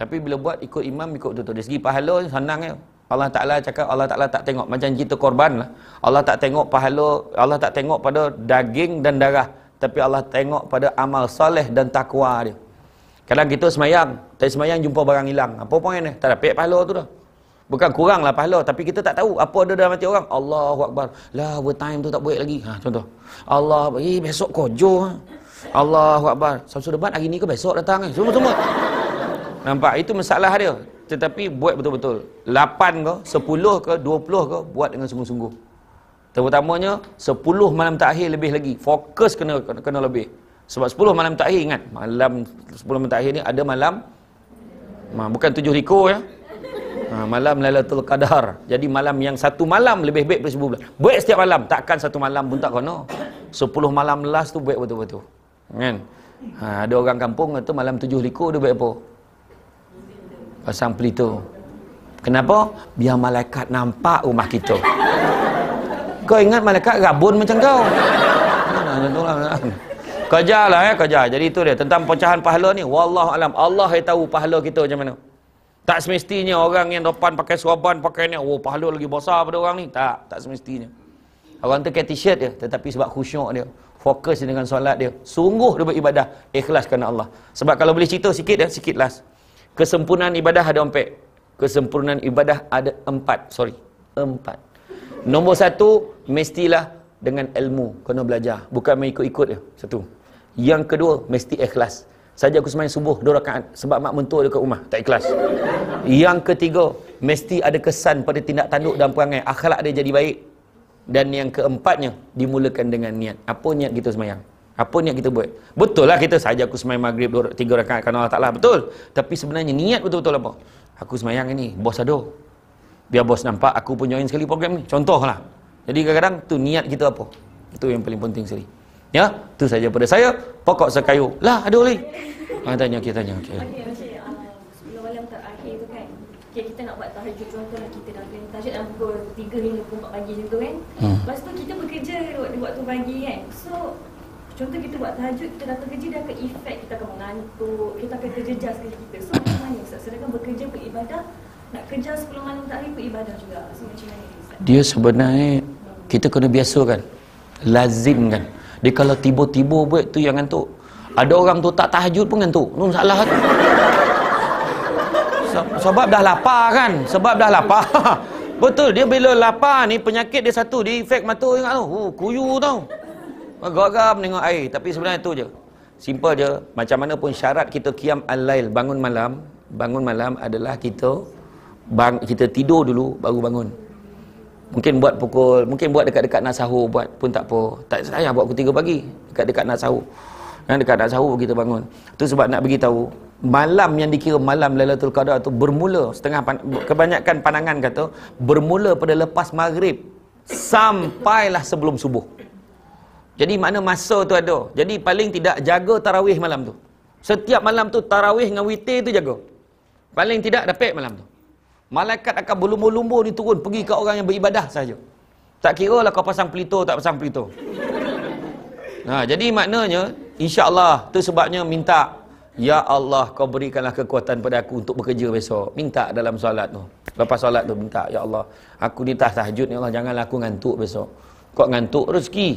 Tapi bila buat, ikut imam, ikut tu. Dari segi pahala, senangnya Allah Ta'ala cakap, Allah Ta'ala tak tengok. Macam kita korban lah. Allah tak tengok pahala, Allah tak tengok pada daging dan darah. Tapi Allah tengok pada amal soleh dan takwa dia. Kadang kita semayang, tak semayang jumpa barang hilang. Apa poin ni? Tak dapat pahala tu dah. Bukan kurang kuranglah pahala tapi kita tak tahu apa ada dalam hati orang. Allahu akbar. Lah over time tu tak boleh lagi. Ha contoh. Allah eh, besok kojo. Ha. Allahu akbar. Sabtu depan hari ni ke besok datang eh. Semua semua. Nampak itu masalah dia. Tetapi buat betul-betul. 8 ke, sepuluh, ke, dua puluh, ke buat dengan sungguh-sungguh. Terutamanya sepuluh malam terakhir lebih lagi. Fokus kena kena lebih. Sebab sepuluh malam terakhir ingat. Malam sepuluh malam terakhir ni ada malam bukan tujuh riko ya. Ha, malam Lailatul Qadar. Jadi malam yang satu malam lebih baik daripada 10 bulan. Baik setiap malam. Takkan satu malam pun tak kena. Sepuluh malam last tu baik betul-betul. Kan? Ha, ada orang kampung tu malam tujuh likur dia baik apa? Pasang pelitur. Kenapa? Biar malaikat nampak rumah kita. Kau ingat malaikat rabun macam kau? Kejar lah ya, kejar. Jadi itu dia. Tentang pecahan pahala ni. Wallahualam. Allah yang tahu pahala kita macam mana. Tak semestinya orang yang depan pakai suaban, pakai ni, oh pahala lagi besar pada orang ni. Tak, tak semestinya. Orang tu kaya t-shirt dia, tetapi sebab khusyuk dia. Fokus dengan solat dia. Sungguh dia beribadah. Ikhlas kerana Allah. Sebab kalau boleh cerita sikit dia, ya, sikit last. Kesempurnaan ibadah ada empat. Kesempurnaan ibadah ada empat. Sorry. Empat. Nombor satu, mestilah dengan ilmu. Kena belajar. Bukan mengikut-ikut dia. Satu. Yang kedua, mesti ikhlas saja aku semain subuh dua rakaat sebab mak mentua dekat rumah tak ikhlas yang ketiga mesti ada kesan pada tindak tanduk dan perangai akhlak dia jadi baik dan yang keempatnya dimulakan dengan niat apa niat kita semayang apa niat kita buat betul lah kita saja aku semain maghrib dua, tiga rakaat kan Allah Ta'ala betul tapi sebenarnya niat betul-betul apa aku semayang ini bos ada biar bos nampak aku pun join sekali program ni contohlah jadi kadang-kadang tu niat kita apa itu yang paling penting sekali Ya, tu saja pada saya. Pokok sekayu. Lah, ada lagi. Ha, tanya, tanya. Okey, okay, okay. okay, okay. Okay, kita nak buat tahajud contohlah kita dah plan tahajud dalam pukul 3 hingga pukul 4 pagi macam kan hmm. lepas tu kita bekerja waktu, waktu pagi kan so contoh kita buat tahajud kita dah kerja dah ke efek kita akan mengantuk kita akan terjejas kerja kita so macam mana Ustaz sedangkan bekerja pun ibadah nak kerja sebelum malam tak pun ibadah juga so macam mana dia sebenarnya kita kena biasakan lazimkan hmm. Dia kalau tiba-tiba buat tu yang ngantuk. Ada orang tu tak tahajud pun ngantuk. Itu masalah tu. Sebab dah lapar kan? Sebab dah lapar. (laughs) Betul, dia bila lapar ni penyakit dia satu, dia efek mata ingat tu. Oh, kuyu tau. Gagam tengok air. Tapi sebenarnya tu je. Simple je. Macam mana pun syarat kita kiam al-lail, bangun malam. Bangun malam adalah kita bang, kita tidur dulu, baru bangun. Mungkin buat pukul, mungkin buat dekat-dekat nak sahur buat pun tak apa. Tak saya buat pukul 3 pagi dekat-dekat nak sahur. Kan dekat nak sahur kita bangun. Tu sebab nak bagi tahu malam yang dikira malam Lailatul Qadar tu bermula setengah pan- kebanyakan pandangan kata bermula pada lepas maghrib sampailah sebelum subuh. Jadi mana masa tu ada. Jadi paling tidak jaga tarawih malam tu. Setiap malam tu tarawih dengan witir tu jaga. Paling tidak dapat malam tu. Malaikat akan berlumbur lumbu dia turun pergi ke orang yang beribadah saja. Tak kira lah kau pasang pelitur tak pasang pelitur. Nah, ha, jadi maknanya insya-Allah tu sebabnya minta ya Allah kau berikanlah kekuatan pada aku untuk bekerja besok. Minta dalam solat tu. Lepas solat tu minta ya Allah, aku ni tak tahajud ya Allah janganlah aku ngantuk besok. Kau ngantuk rezeki.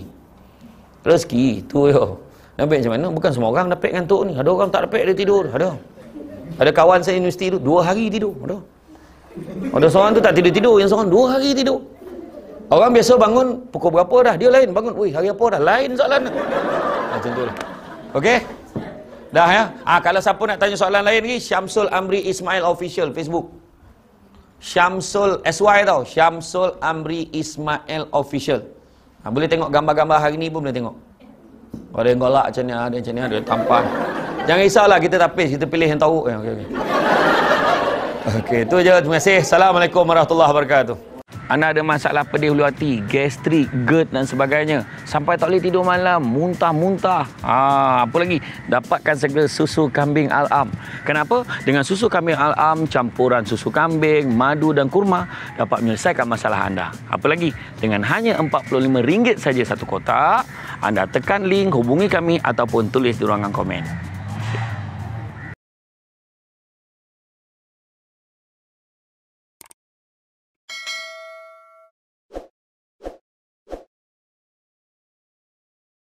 Rezeki tu yo. Nampak macam mana? Bukan semua orang dapat ngantuk ni. Ada orang tak dapat dia tidur. Ada. Ada kawan saya universiti tu, dua hari tidur. Ada. Orang seorang tu tak tidur-tidur, yang seorang dua hari tidur. Orang biasa bangun pukul berapa dah, dia lain bangun. Wih, hari apa dah? Lain soalan. Ah, macam tu lah. Okey? Dah ya? Ah, kalau siapa nak tanya soalan lain lagi, Syamsul Amri Ismail Official Facebook. Syamsul SY tau. Syamsul Amri Ismail Official. Ha, boleh tengok gambar-gambar hari ni pun boleh tengok. Ada oh, yang golak macam ni, ada ah, yang macam ni, ada yang tampan. Jangan lah kita tapis, kita pilih yang tahu. Eh, okay, okay. Okey, itu je. Terima kasih. Assalamualaikum warahmatullahi wabarakatuh. Anda ada masalah pedih hulu hati, gastrik, GERD dan sebagainya. Sampai tak boleh tidur malam, muntah-muntah. Ah, apa lagi? Dapatkan segera susu kambing Al-Am. Kenapa? Dengan susu kambing Al-Am, campuran susu kambing, madu dan kurma dapat menyelesaikan masalah anda. Apa lagi? Dengan hanya RM45 saja satu kotak, anda tekan link, hubungi kami ataupun tulis di ruangan komen.